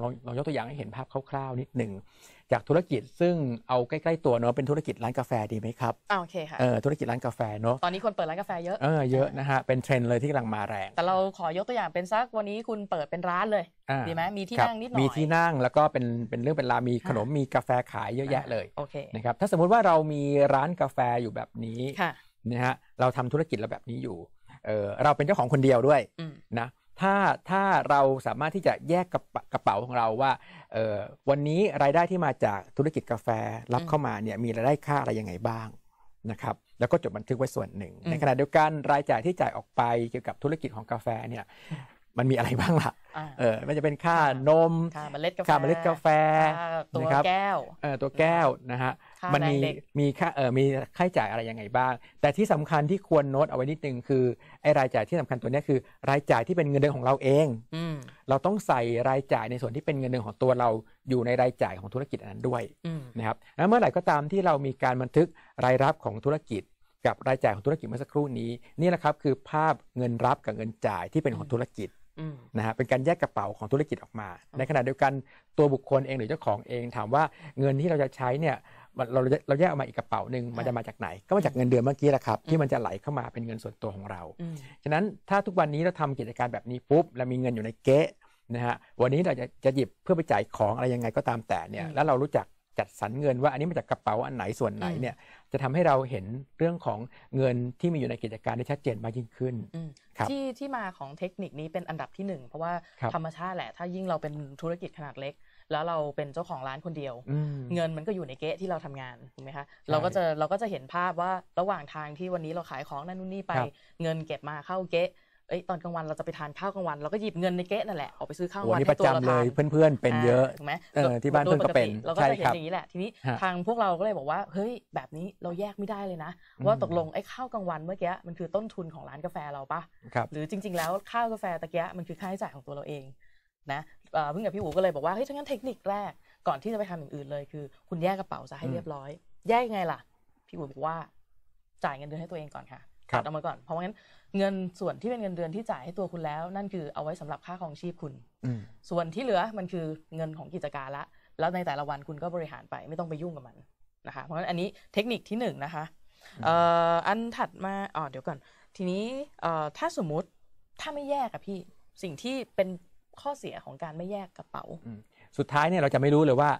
เราเรายกตัวอย่างให้เห็นภาพคร่าวๆนิดหนึ่งจากธุรกิจซึ่งเอาใกล้ๆตัวเนาะเป็นธุรกิจร้านกาแฟดีไหมครับอ่าโอเคค่ะเออธุรกิจร้านกาแฟเนาะตอนนี้คนเปิดร้านกาแฟเยอะเออเยอะนะฮะเป็นเทรนด์เลยที่กำลังมาแรงแต่เราขอยกตัวอย่างเป็นซักวันนี้คุณเปิดเป็นร้านเลยดีไหมมีที่นั่งนิดหน่อยมีที่นั่งแล้วก็เป็นเป็นเรื่องเป็นรามีขนมมีกาแฟขายเยอะแยะเลยโอเคนะครับถ้าสมมุติว่าเรามีร้านกาแฟอยู่แบบนี้นะฮะเราทำธุรกิจเราแบบนี้อยู่เออเราเป็นเจ้าของคนเดียวด้วยนะถ้าถ้าเราสามารถที่จะแยกกระกระเป๋าของเราว่าวันนี้รายได้ที่มาจากธุรกิจกาแฟรับเข้ามาเนี่ยมีรายได้ค่าอะไรยังไงบ้างนะครับ แล้วก็จดบันทึกไว้ส่วนหนึ่ง ในขณะเดียวกันรายจ่ายที่จ่ายออกไปเกี่ยวกับธุรกิจของกาแฟเนี่ย มันมีอะไรบ้างล่ะเออ มันจะเป็นค่านมค่าเมล็ดกาแฟค่าเมล็ดกาแฟตัวแก้วตัวแก้วนะฮะมันมีมีค่าเออมีค่าใช้จ่ายอะไรยังไงบ้างแต่ที่สำคัญที่ควรโน้ตเอาไว้นิดนึงคือไอ้รายจ่ายที่สำคัญตัวนี้คือรายจ่ายที่เป็นเงินเดือนของเราเองเราต้องใส่รายจ่ายในส่วนที่เป็นเงินเดือนของตัวเราอยู่ในรายจ่ายของธุรกิจอันนั้นด้วยนะครับ แล้วเมื่อไหร่ก็ตามที่เรามีการบันทึกรายรับของธุรกิจ กับรายจ่ายของธุรกิจเมื่อสักครู่นี้นี่แหละครับคือภาพเงินรับกับเงินจ่ายที่เป็นของธุรกิจนะฮะเป็นการแยกกระเป๋าของธุรกิจออกมา ในขณะเดียวกันตัวบุคคลเองหรือเจ้าของเอง ถามว่าเงินที่เราจะใช้เนี่ยเราเราแยกออกมาอีกกระเป๋าหนึ่งมันจะมาจากไหน ก็มาจากเงินเดือนเมื่อกี้แหละครับที่มันจะไหลเข้ามาเป็นเงินส่วนตัวของเราฉะนั้นถ้าทุกวันนี้เราทำกิจการแบบนี้ปุ๊บเรามีเงินอยู่ในเก๊ะนะฮะวันนี้เราจะจะหยิบเพื่อไปจ่ายของอะไรยังไงก็ตามแต่เนี่ยแล้วเรารู้จักจัดสรรเงินว่าอันนี้มาจากกระเป๋าอันไหนส่วนไหนเนี่ยจะทำให้เราเห็นเรื่องของเงินที่มีอยู่ในกิจการได้ชัดเจนมากยิ่งขึ้นที่ที่มาของเทคนิคนี้เป็นอันดับที่หนึ่งเพราะว่าธรรมชาติแหละ ถ้ายิ่งเราเป็นธุรกิจขนาดเล็กแล้วเราเป็นเจ้าของร้านคนเดียว เงินมันก็อยู่ในเก๊ะที่เราทำงานถูกไหมคะ เราก็จะเราก็จะเห็นภาพว่าระหว่างทางที่วันนี้เราขายของนั่นนู่นนี่ไป เงินเก็บมาเข้าเก๊ะเอ้ตอนกลางวันเราจะไปทานข้าวกลางวัน เราก็หยิบเงินในเก๊ะนั่นแหละออกไปซื้อข้าววันใหตัวเราทานเพื่อนๆเป็นเยอะถูกไหมที่บ้านเพื่อนก็เป็นเราก็จะเห็นอย่างนี้แหละทีนี้ทางพวกเราก็เลยบอกว่าเฮ้ยแบบนี้เราแยกไม่ได้เลยนะว่าตกลงไอ้ข้าวกลางวันเมื่อกี้มันคือต้นทุนของร้านกาแฟเราปะหรือจริง ๆแล้วข้าวกาแฟตะกี้มันคือค่าใช้จ่ายของตัวเราเองนะเพิ่งกับพี่อูก็เลยบอกว่าเฮ้ยถัางั้นเทคนิคแรกก่อนที่จะไปทำอย่างอื่นเลย คือคุณแยกกระเป๋าซะให้เรียบร้อย แยกยังไงล่ะ พี่อูบอกว่าจ่ายเงินเดือนให้ตัวเองก่อนค่ะรับออามาก่อน เพราะงั้นเงินส่วนที่เป็นเงินเดือนที่จ่ายให้ตัวคุณแล้ว นั่นคือเอาไว้สำหรับค่าครองชีพคุณส่วนที่เหลือมันคือเงินของกิจการละแล้วในแต่ละวันคุณก็บริหารไปไม่ต้องไปยุ่งกับมันนะคะเพราะฉะนั้นอันนี้เทคนิคที่หนึ่งนะคะอันถัดมาอ๋อเดี๋ยวก่อนทีนี้ถ้าสมมติถ้าไม่แยกอะพี่สิ่งที่เป็นข้อเสียของการไม่แยกกระเป๋า สุดท้ายเนี่ยเราจะไม่รู้เลยว่า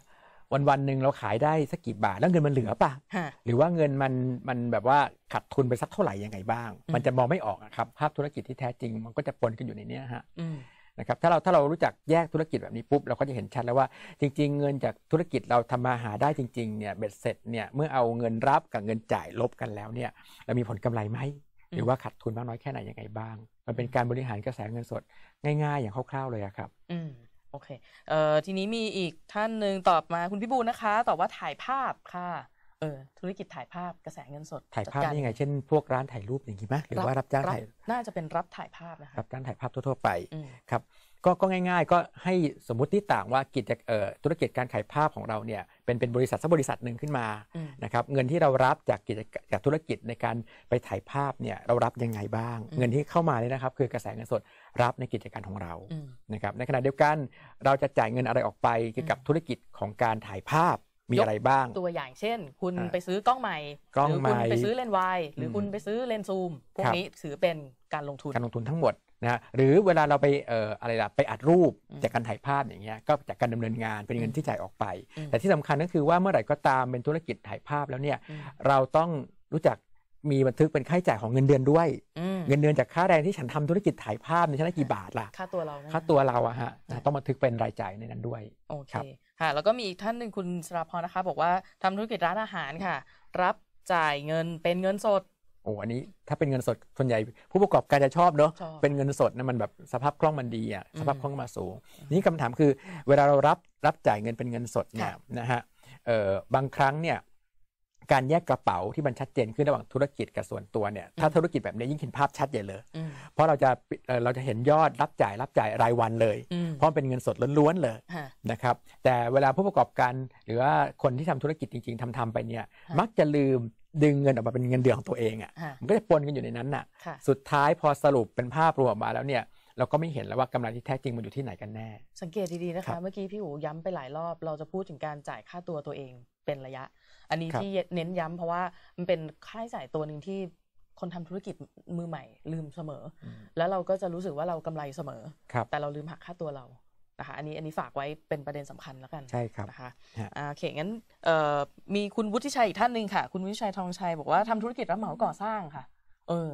วันวันหนึ่งเราขายได้สักกี่บาทแล้วเงินมันเหลือปะหรือว่าเงินมันมันแบบว่าขาดทุนไปสักเท่าไหร่ยังไงบ้าง มันจะมองไม่ออกครับภาพธุรกิจที่แท้จริงมันก็จะปนกันอยู่ในนี้ฮะนะครับถ้าเราถ้าเรารู้จักแยกธุรกิจแบบนี้ปุ๊บเราก็จะเห็นชัดแล้วว่า จริง ๆ เงินจากธุรกิจเราทำมาหาได้จริงๆเนี่ยเบ็ดเสร็จเนี่ยเมื่อเอาเงินรับกับเงินจ่ายลบกันแล้วเนี่ยเรามีผลกำไรไหมหรือว่าขาดทุนมากน้อยแค่ไหนยังไงบ้างมันเป็นการบริหารกระแสเงินสดง่ายๆ อย่างคร่าวๆเลยครับ อืมโอเค เอ่อ ทีนี้มีอีกท่านหนึ่งตอบมาคุณพี่บูนะคะตอบว่าถ่ายภาพค่ะ เออ ธุรกิจถ่ายภาพกระแสเงินสด ถ่ายภาพนี่ยังไง เช่น พวกร้านถ่ายรูปอย่างนี้ไหมหรือว่ารับจ้างถ่ายน่าจะเป็นรับถ่ายภาพนะคะรับจ้างถ่ายภาพทั่ว ๆไปครับก็ก็ง่าย ๆ ก็ให้สมมติที่ต่างว่ากิจธุรกิจการขายภาพของเราเนี่ยเป็นเป็นบริษัทสักบริษัทหนึ่งขึ้นมานะครับเงินที่เรารับจากกิจจากธุรกิจในการไปถ่ายภาพเนี่ยเรารับยังไงบ้าง เงินที่เข้ามาเนี่ยนะครับ คือกระแสเงินสดรับในกิจการของเรานะครับในขณะเดียวกันเราจะจ่ายเงินอะไรออกไปเกี่ยวกับธุรกิจของการถ่ายภาพมีอะไรบ้าง ตัวอย่างเช่น คุณไปซื้อกล้องใหม่กล้องใหม่หรือคุณไปซื้อเลนส์วายหรือคุณไปซื้อเลนส์ซูมพวกนี้ถือเป็นการลงทุนการลงทุนทั้งหมดนะฮะหรือเวลาเราไปเอ่ออะไรล่ะไปอัดรูปจากการถ่ายภาพอย่างเงี้ยก็จากการดำเนินงานเป็นเงินที่จ่ายออกไป แต่ที่สำคัญก็คือว่าเมื่อไหร่ก็ตามเป็นธุรกิจถ่ายภาพแล้วเนี่ยเราต้องรู้จักมีบันทึกเป็นค่าใช้จ่ายของเงินเดือนด้วย เงินเดือนจากค่าแรงที่ฉันทำธุรกิจถ่ายภาพในชั้นกี่บาทล่ะค่าตัวเราค่าตัวเราอะฮะต้องบันทึกเป็นรายจ่ายในนั้นด้วยโอเคค่ะแล้วก็มีอีกท่านหนึ่งคุณสราพรนะคะบอกว่าทำธุรกิจร้านอาหารค่ะ รับจ่ายเงินเป็นเงินสดโอ้อันนี้ ถ้าเป็นเงินสดส่วนใหญ่ผู้ประกอบการจะชอบเนอะเป็นเงินสดนะมันแบบสภาพคล่องมันดีอ่ะสภาพคล่องมาสูงนี่คำถามคือเวลาเรารับรับจ่ายเงินเป็นเงินสดเนี่ยนะฮะเอ่อบางครั้งเนี่ย การแยกกระเป๋าที่มันชัดเจนขึ้นระหว่างธุรกิจกับส่วนตัวเนี่ย ถ้าธุรกิจแบบนี้ ยิ่งเห็นภาพชัดใหญ่เลย เพราะเราจะเราจะเห็นยอดรับจ่าย รับจ่ายรายวันเลย เพราะเป็นเงินสดล้วนๆเลยนะครับ แต่เวลาผู้ประกอบการหรือว่าคนที่ทำธุรกิจจริงๆทำๆไปเนี่ยมักจะลืมดึงเงินออกมาเป็นเงินเดือนของตัวเองอ่ะมันก็จะปนกันอยู่ในนั้นน่ะสุดท้ายพอสรุปเป็นภาพรวมออกมาแล้วเนี่ยเราก็ไม่เห็นแล้วว่ากำไรที่แท้จริงมันอยู่ที่ไหนกันแน่ สังเกตดีๆ นะคะ เมื่อกี้พี่อูย้ำไปหลายรอบเราจะพูดถึงการจ่ายค่าตัวตัวเองเป็นระยะ อันนี้ที่เน้นย้ำเพราะว่ามันเป็นค่าใช้จ่ายตัวหนึ่งที่คนทำธุรกิจมือใหม่ ลืมเสมอ แล้วเราก็จะรู้สึกว่าเรากำไรเสมอแต่เราลืมหักค่าตัวเราะคะอันนี้อันนี้ฝากไว้เป็นประเด็นสำคัญแล้วกันใช่ครับนะคะโอเคงั้นมีคุณวุฒิชัยอีกท่านหนึ่งค่ะ คุณวุฒิชัยทองชัย บอกว่า ทำธุรกิจรับเหมาก่อสร้างค่ะ เออ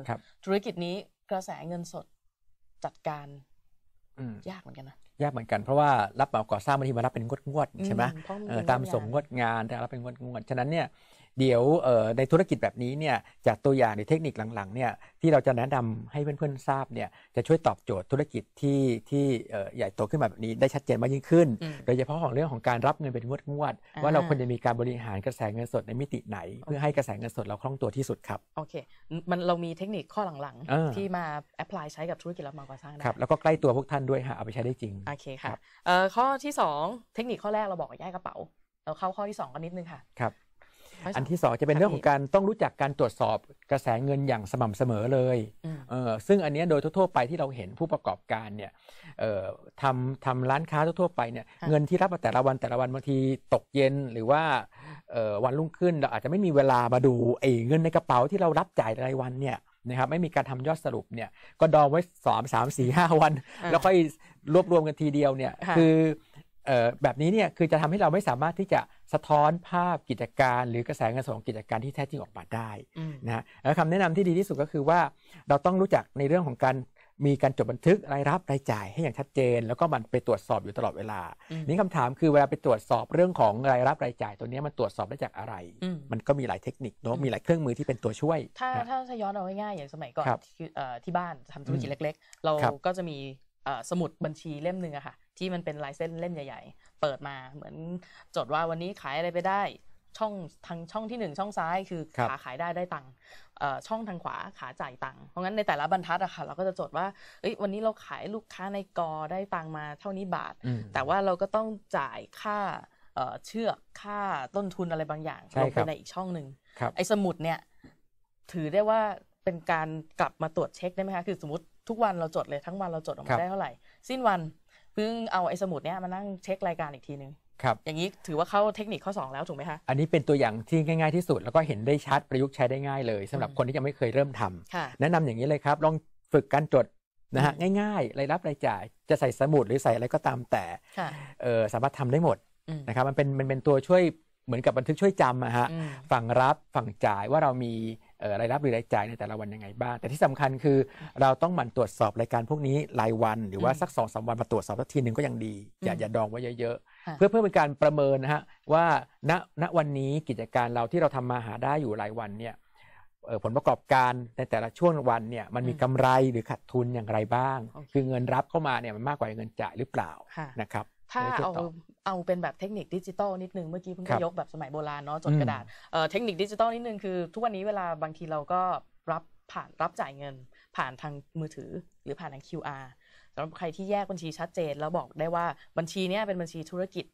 ธุรกิจนี้กระแสเงินสดจัดการยากเหมือนกันนะยากเหมือนกันเพราะว่ารับเหมาก่อสร้างบางทีมารับเป็นงวดงวดใช่ไหมตามส่งงวดงานแต่รับเป็นงวดงวดฉะนั้นเนี่ยเดี๋ยวในธุรกิจแบบนี้เนี่ยจากตัวอย่าง ในเทคนิคหลังๆเนี่ยที่เราจะแนะนำให้เพื่อนๆทราบเนี่ยจะช่วยตอบโจทย์ธุรกิจที่ที่ใหญ่โตขึ้นมาแบบนี้ได้ชัดเจนมากยิ่งขึ้นโดยเฉพาะของเรื่องของการรับเงินเป็นงวดงวดว่าเราควรจะมีการบริหารกระแสเงินสดในมิติไหน เพื่อให้กระแสเงินสดเราคล่องตัวที่สุดครับโอเค มันเรามีเทคนิคข้อหลังๆ ที่มาแอพพลายใช้กับธุรกิจรับมากว่าสร้างไะครับแล้วก็ใกล้ตัวพวกท่านด้วยค่ะเอาไปใช้ได้จริงโอเคค่ะข้อที่ 2 เทคนิคข้อแรกเราบอกแยกกระเป๋าเราเข้าข้อที่2กันนิดนึงค่ะครับอันที่สองจะเป็นเรื่องของการต้องรู้จักการตรวจสอบกระแสเงินอย่างสม่ำเสมอเลยเออซึ่งอันนี้โดยทั่ว ๆ ไปที่เราเห็นผู้ประกอบการเนี่ยทำทำร้านค้าทั่วๆไปเนี่ยเงินที่รับมาแต่ละวันแต่ละวันบางทีตกเย็นหรือว่าวันรุ่งขึ้นเราอาจจะไม่มีเวลามาดูเอเงินในกระเป๋าที่เรารับจ่ายรายวันเนี่ยนะครับไม่มีการทำยอดสรุปเนี่ยก็ดองไว้สอมสามสี่ห้าวัน แล้วค่อยรวบรวมกันทีเดียวเนี่ยคือแบบนี้เนี่ยคือจะทำให้เราไม่สามารถที่จะสะท้อนภาพกิจการหรือกระแสเงินสดของกิจการที่แท้จริงออกมาได้นะฮะคำแนะนำที่ดีที่สุดก็คือว่า เราต้องรู้จักในเรื่องของการมีการจดบันทึกรายรับรายจ่ายให้อย่างชัดเจน แล้วก็มันไปตรวจสอบอยู่ตลอดเวลา นี่คำถามคือเวลาไปตรวจสอบเรื่องของรายรับรายจ่ายตัวนี้มันตรวจสอบได้จากอะไร มันก็มีหลายเทคนิคเนาะมีหลายเครื่องมือที่เป็นตัวช่วย ถ้าถ้าย้อนเอาง่ายๆอย่างสมัยก่อนที่บ้านทำธุรกิจเล็กๆ เราก็จะมีสมุดบัญชีเล่มหนึ่งอะค่ะที่มันเป็นลายเส้นเล่มใหญ่ๆ เปิดมาเหมือนจดว่าวันนี้ขายอะไรไปได้ช่องทางช่องที่1ช่องซ้ายคือขาขายได้ได้ตังค์ช่องทางขวาขาจ่ายตังค์เพราะงั้นในแต่ละบรรทัดอะค่ะเราก็จะจดว่าวันนี้เราขายลูกค้าในกอได้ตังค์มาเท่านี้บาทแต่ว่าเราก็ต้องจ่ายค่าเชือกค่าต้นทุนอะไรบางอย่างลงไปในอีกช่องหนึ่งไอ้สมุดเนี่ยถือได้ว่าเป็นการกลับมาตรวจเช็คได้ไหมคะคือสมมติทุกวันเราจดเลยทั้งวันเราจดออกมาได้เท่าไหร่สิ้นวันพิ่งเอาไอ้สมุดเนี้ยมานั่งเช็ครายการอีกทีนึงครับ อย่างนี้ถือว่าเข้าเทคนิคข้อ 2 แล้วถูกไหมคะอันนี้เป็นตัวอย่างที่ง่าย ๆ ที่สุดแล้วก็เห็นได้ชัดประยุกต์ใช้ได้ง่ายเลย สำหรับคนที่ยังไม่เคยเริ่มทำแนะนำอย่างนี้เลยครับ ลองฝึกการจดนะฮะง่าย ๆรายรับรายจ่าย จะใส่สมุดหรือใส่อะไรก็ตามแต่สามารถทำได้หมดนะครับมันเป็นมันเป็นตัวช่วยเหมือนกับบันทึกช่วยจำอะฮะฝั่งรับฝั่งจ่ายว่าเรามีรายรับหรือรายจ่ายในแต่ละวันยังไงบ้าง แต่ที่สำคัญคือเราต้องหมั่นตรวจสอบรายการพวกนี้รายวันหรือว่าสักสองสาวันมาตรวจสอบสักทีหนึ่งก็ยังดี อย่าอย่าดองไว้เยอะๆเพื่อเพื่อเป็นการประเมินนะฮะว่าณณวันนี้กิจการเราที่เราทำมาหาได้อยู่รายวันเนี่ยผลประกอบการในแต่ละช่วงวันเนี่ยมันมีกำไรหรือขาดทุนอย่างไรบ้าง คือเงินรับเข้ามาเนี่ยมันมากกว่าเงินจ่ายหรือเปล่านะครับถ้าเอาเอาเป็นแบบเทคนิคดิจิตอลนิดนึงเมื่อกี้เพิ่งยกแบบสมัยโบราณเนาะจดกระดาษเทคนิคดิจิตอลนิดนึงคือทุกวันนี้เวลาบางทีเราก็รับผ่านรับจ่ายเงิน ผ่านทางมือถือหรือผ่านทาง QR สำหรับใครที่แยกบัญชีชัดเจนแล้วบอกได้ว่าบัญชีนี้เป็นบัญชีธุรกิจ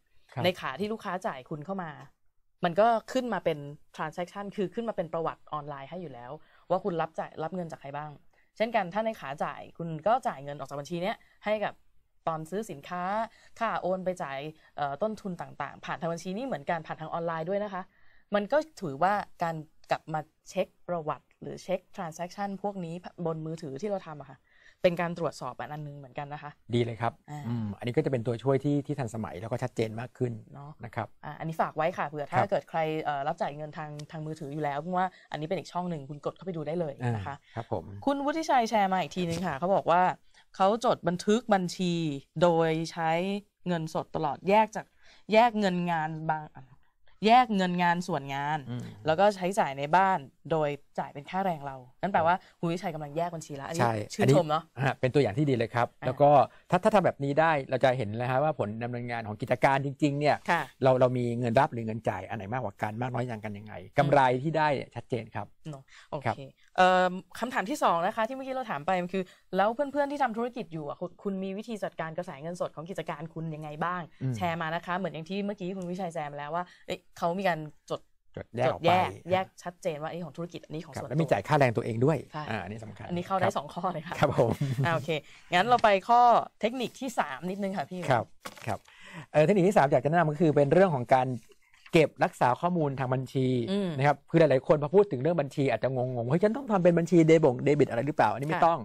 ในขาที่ลูกค้าจ่ายคุณเข้ามา มันก็ขึ้นมาเป็น transaction คือขึ้นมาเป็นประวัติออนไลน์ให้อยู่แล้ว ว่าคุณรับจ่ายรับเงินจากใครบ้าง เช่นกัน ถ้าในขาจ่ายคุณก็จ่ายเงินออกจากบัญชีนี้ให้กับตอนซื้อสินค้าค่าโอนไปจ่ายต้นทุนต่างๆ ผ่านทางบัญชีนี่เหมือนการผ่านทางออนไลน์ด้วยนะคะ มันก็ถือว่าการกลับมาเช็คประวัติ หรือเช็คทรานซัคชันพวกนี้บนมือถือที่เราทำอะค่ะเป็นการตรวจสอบอันนึงเหมือนกันนะคะ ดีเลยครับออันนี้ก็จะเป็นตัวช่วยที่ททันสมัยแล้วก็ชัดเจนมากขึ้นเนาะนะครับอันนี้ฝากไว้ค่ะเผื่อ ถ้าเกิดใครรับจ่ายเงินทางทางมือถืออยู่แล้วเพราะว่าอันนี้เป็นอีกช่องหนึ่งคุณกดเข้าไปดูได้เลยนะคะครับผมคุณวุฒิชัยแชร์มาอีกทีนึงค่ะเขาบอกว่าเขาจดบันทึกบัญชีโดยใช้เงินสดตลอดแยกจากแยกเงินงานบางแยกเงินงานส่วนงาน แล้วก็ใช้จ่ายในบ้านโดยจ่ายเป็นค่าแรงเรานั่นแปลว่าคุณวิชัยกำลังแยกบัญชีแล้วอันนี้ชื่นชมเนาะเป็นตัวอย่างที่ดีเลยครับ แล้วก็ถ้าถ้าทำแบบนี้ได้เราจะเห็นเครับว่าผลดำเนินงานของกิจการจริง ๆ เนี่ย เราเรามีเงินรับหรือเงินจ่ายอันไหนมากกว่ากันมากน้อยอย่างกันยังไงกำไรที่ได้ชัดเจนครับโอเคคำถามที่สองนะคะที่เมื่อกี้เราถามไปมันคือ แล้วเพื่อนๆที่ทำธุรกิจอยู่อ่ะคุณมีวิธีจัดการกระแสเงินสดของกิจการคุณยังไงบ้าง แชร์มานะคะ เหมือนอย่างที่เมื่อกี้คุณวิชัยแจมแล้วว่าเขามีการจดจดแยกแยกแยกชัดเจนว่าอนี้ของธุรกิจอันนี้ของส่วนตัวแล้วมีจ่ายค่าแรงตัวเองด้วยอ่านี้สำคัญอันนี้เข้าได้2ข้อเลยค่ะครับผมอ่าโอเคงั้นเราไปข้อเทคนิคที่ 3 นิดนึงค่ะพี่ครับครับเทคนิคที่3อยากจะแนะนำก็คือเป็นเรื่องของการเก็บรักษาข้อมูลทางบัญชีนะครับ คือหลายๆคนพอพูดถึงเรื่องบัญชีอาจจะงงๆ เฮ้ย ฉันต้องทำเป็นบัญชีเดบงเดบิตอะไรหรือเปล่า อันนี้ไม่ต้อง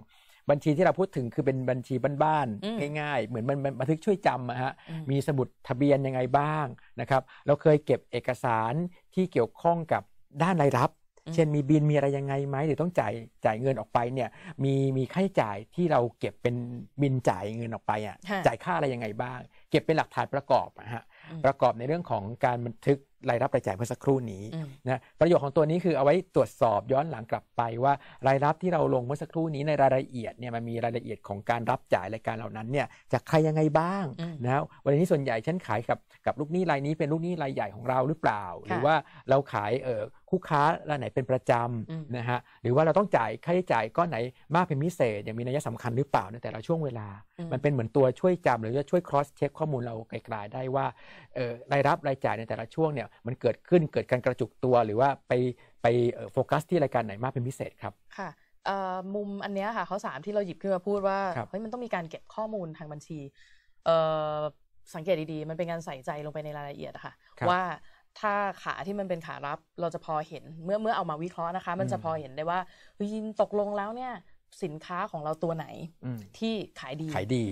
บัญชีที่เราพูดถึงคือเป็นบัญชีบ้านๆง่าย ๆ เหมือนมันบันทึกช่วยจำนะฮะ มีสมุดทะเบียนยังไงบ้างนะครับเราเคยเก็บเอกสารที่เกี่ยวข้องกับด้านรายรับ เช่นมีบินมีอะไรยังไงไหมหรือต้องจ่ายจ่ายเงินออกไปเนี่ยมีมีค่าใช้จ่ายที่เราเก็บเป็นบินจ่ายเงินออกไปอ่ะจ่ายค่าอะไรยังไงบ้าง เก็บเป็นหลักฐานประกอบนะฮะประกอบในเรื่องของการบันทึกรายรับรายจ่ายเมื่อสักครู่นี้นะประโยชน์ของตัวนี้คือเอาไว้ตรวจสอบย้อนหลังกลับไปว่า รายรับที่เราลงเมื่อสักครู่นี้ในรายละเอียดเนี่ยมันมีรายละเอียดของการรับจ่ายรายการเหล่านั้นเนี่ยจากใครยังไงบ้างนะวันนี้ส่วนใหญ่ฉันขายกับกับลูกหนี้รายนี้เป็นลูกหนี้รายใหญ่ของเราหรือเปล่า หรือว่าเราขายเออคู่ค้ารายไหนเป็นประจำนะฮะหรือว่าเราต้องจ่ายค่าใช้จ่ายก้อนไหนมากเป็นพิเศษ อย่างมีนัยสำคัญหรือเปล่าในแต่ละช่วงเวลา มันเป็นเหมือนตัวช่วยจำหรือจะช่วย cross check ข้อมูลเราไกลๆได้ว่ารายรับรายจ่ายในแต่ละช่วงเนี่ยมันเกิดขึ้นเกิดการกระจุกตัวหรือว่าไปไปโฟกัสที่รายการไหนมากเป็นพิเศษครับค่ะมุมอันเนี้ยค่ะเขาสามที่เราหยิบขึ้นมาพูด ว่าเฮ้ยมันต้องมีการเก็บข้อมูลทางบัญชีสังเกตดีๆมันเป็นการใส่ใจลงไปในรายละเอียดค่ะว่าถ้าขาที่มันเป็นขารับเราจะพอเห็นเมื่อเมื่อเอามาวิเคราะห์นะคะ มันจะพอเห็นได้ว่ายินตกลงแล้วเนี่ย สินค้าของเราตัวไหนที่ขายดีขายดี